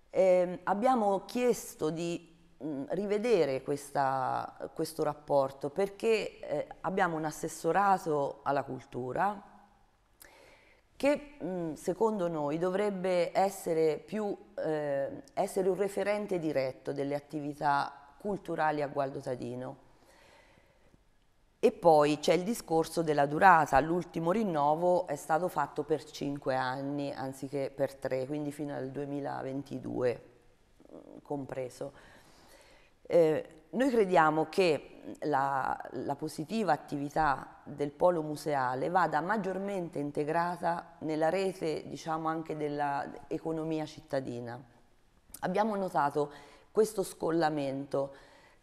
eh, abbiamo chiesto di mm, rivedere questa, questo rapporto perché eh, abbiamo un assessorato alla cultura che mh, mm, secondo noi dovrebbe essere, più, eh, essere un referente diretto delle attività culturali a Gualdo Tadino e poi c'è il discorso della durata, l'ultimo rinnovo è stato fatto per 5 anni anziché per 3, quindi fino al 2022 mm, compreso. Eh, noi crediamo che la, la, positiva attività del polo museale vada maggiormente integrata nella rete diciamo anche dell'economia cittadina. Abbiamo notato questo scollamento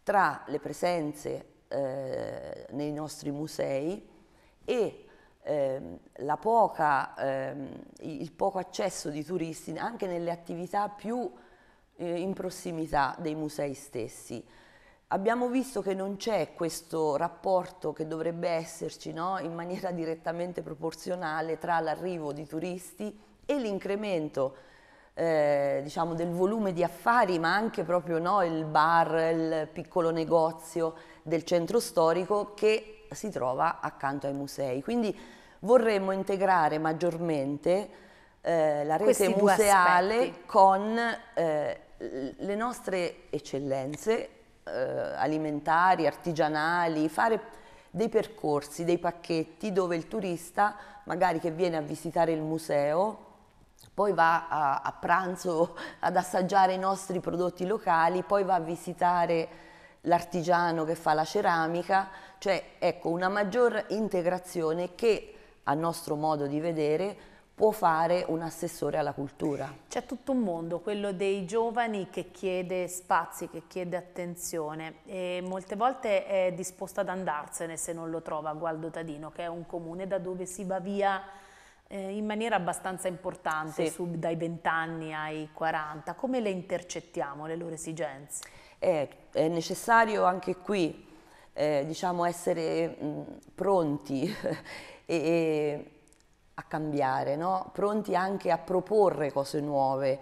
tra le presenze eh, nei nostri musei e ehm, poca, ehm, il poco accesso di turisti anche nelle attività più eh, in prossimità dei musei stessi. Abbiamo visto che non c'è questo rapporto che dovrebbe esserci no? in maniera direttamente proporzionale tra l'arrivo di turisti e l'incremento eh, diciamo, del volume di affari, ma anche proprio no, il bar, il piccolo negozio del centro storico che si trova accanto ai musei. Quindi vorremmo integrare maggiormente eh, la rete Questi museale con eh, le nostre eccellenze eh, alimentari, artigianali, fare dei percorsi, dei pacchetti dove il turista magari che viene a visitare il museo poi va a, a pranzo ad assaggiare i nostri prodotti locali, poi va a visitare l'artigiano che fa la ceramica, cioè ecco una maggior integrazione che a nostro modo di vedere può fare un assessore alla cultura. C'è tutto un mondo, quello dei giovani che chiede spazi, che chiede attenzione e molte volte è disposto ad andarsene se non lo trova a Gualdo Tadino, che è un comune da dove si va via eh, in maniera abbastanza importante, sì. su, dai 20 anni ai 40. Come le intercettiamo le loro esigenze? È, è necessario anche qui eh, diciamo essere mh, mm, pronti e, e a cambiare, no? pronti anche a proporre cose nuove.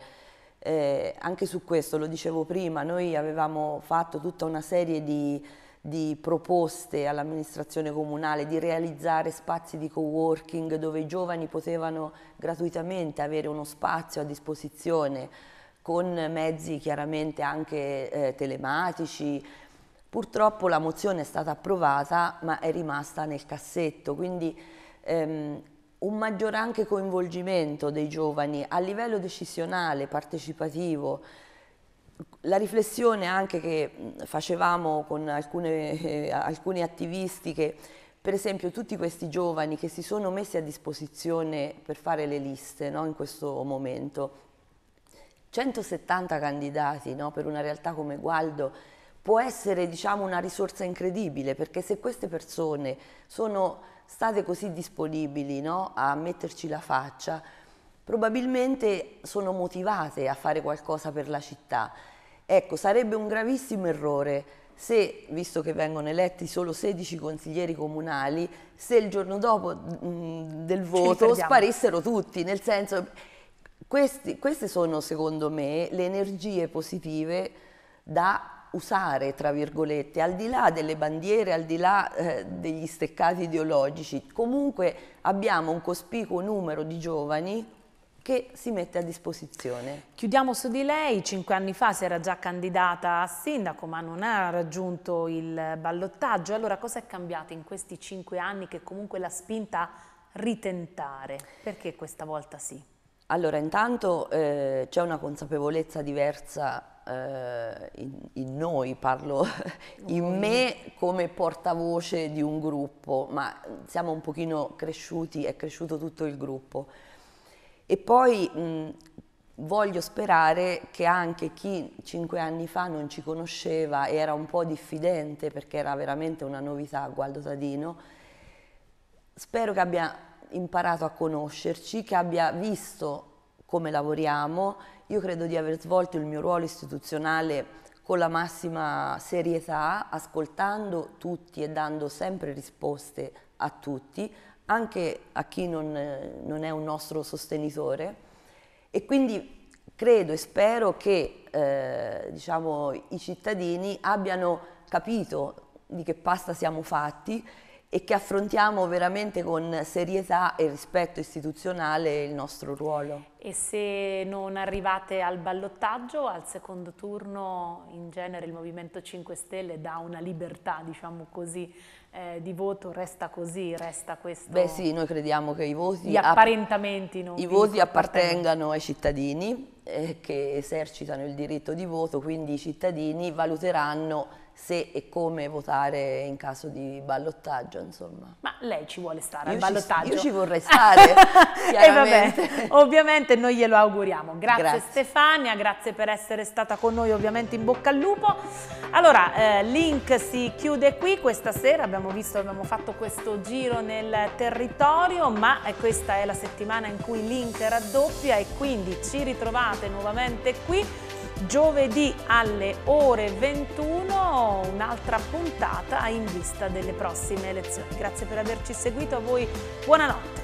Eh, anche su questo, lo dicevo prima, noi avevamo fatto tutta una serie di di proposte all'amministrazione comunale di realizzare spazi di co-working dove i giovani potevano gratuitamente avere uno spazio a disposizione con mezzi chiaramente anche eh, telematici. Purtroppo la mozione è stata approvata ma è rimasta nel cassetto, quindi ehm, un maggior anche coinvolgimento dei giovani a livello decisionale, partecipativo, la riflessione anche che facevamo con alcune, eh, alcuni attivisti che per esempio tutti questi giovani che si sono messi a disposizione per fare le liste no, in questo momento, 170 candidati no, per una realtà come Gualdo può essere diciamo, una risorsa incredibile perché se queste persone sono state così disponibili no, a metterci la faccia, probabilmente sono motivate a fare qualcosa per la città. Ecco, sarebbe un gravissimo errore se, visto che vengono eletti solo 16 consiglieri comunali, se il giorno dopo mh, del voto sparissero tutti, nel senso, questi, queste sono secondo me le energie positive da usare, tra virgolette, al di là delle bandiere, al di là eh, degli steccati ideologici, comunque abbiamo un cospicuo numero di giovani che si mette a disposizione. Chiudiamo su di lei, cinque anni fa si era già candidata a sindaco ma non ha raggiunto il ballottaggio, allora cosa è cambiato in questi cinque anni che comunque l'ha spinta a ritentare? Perché questa volta sì? Allora intanto eh, c'è una consapevolezza diversa eh, in, in, noi, parlo in me come portavoce di un gruppo, ma siamo un pochino cresciuti, è cresciuto tutto il gruppo. E poi mh, voglio sperare che anche chi cinque anni fa non ci conosceva e era un po' diffidente perché era veramente una novità a Gualdo Tadino, spero che abbia imparato a conoscerci, che abbia visto come lavoriamo. Io credo di aver svolto il mio ruolo istituzionale con la massima serietà, ascoltando tutti e dando sempre risposte a tutti, anche a chi non, non è un nostro sostenitore e quindi credo e spero che eh, diciamo, i cittadini abbiano capito di che pasta siamo fatti e che affrontiamo veramente con serietà e rispetto istituzionale il nostro ruolo. E se non arrivate al ballottaggio, al secondo turno in genere il Movimento 5 Stelle dà una libertà, diciamo così, eh, di voto resta così, resta questo? Beh sì, noi crediamo che i voti, gli apparentamenti non i voti appartengano ai cittadini eh, che esercitano il diritto di voto, quindi i cittadini valuteranno se e come votare in caso di ballottaggio, insomma. Ma lei ci vuole stare io al ballottaggio? Ci, io ci vorrei stare, e eh, vabbè, ovviamente noi glielo auguriamo. Grazie, grazie, Stefania, grazie per essere stata con noi, ovviamente in bocca al lupo. Allora, eh, Link si chiude qui questa sera, abbiamo visto, abbiamo fatto questo giro nel territorio, ma questa è la settimana in cui Link raddoppia e quindi ci ritrovate nuovamente qui giovedì alle ore 21 un'altra puntata in vista delle prossime elezioni. Grazie per averci seguito, a voi buonanotte.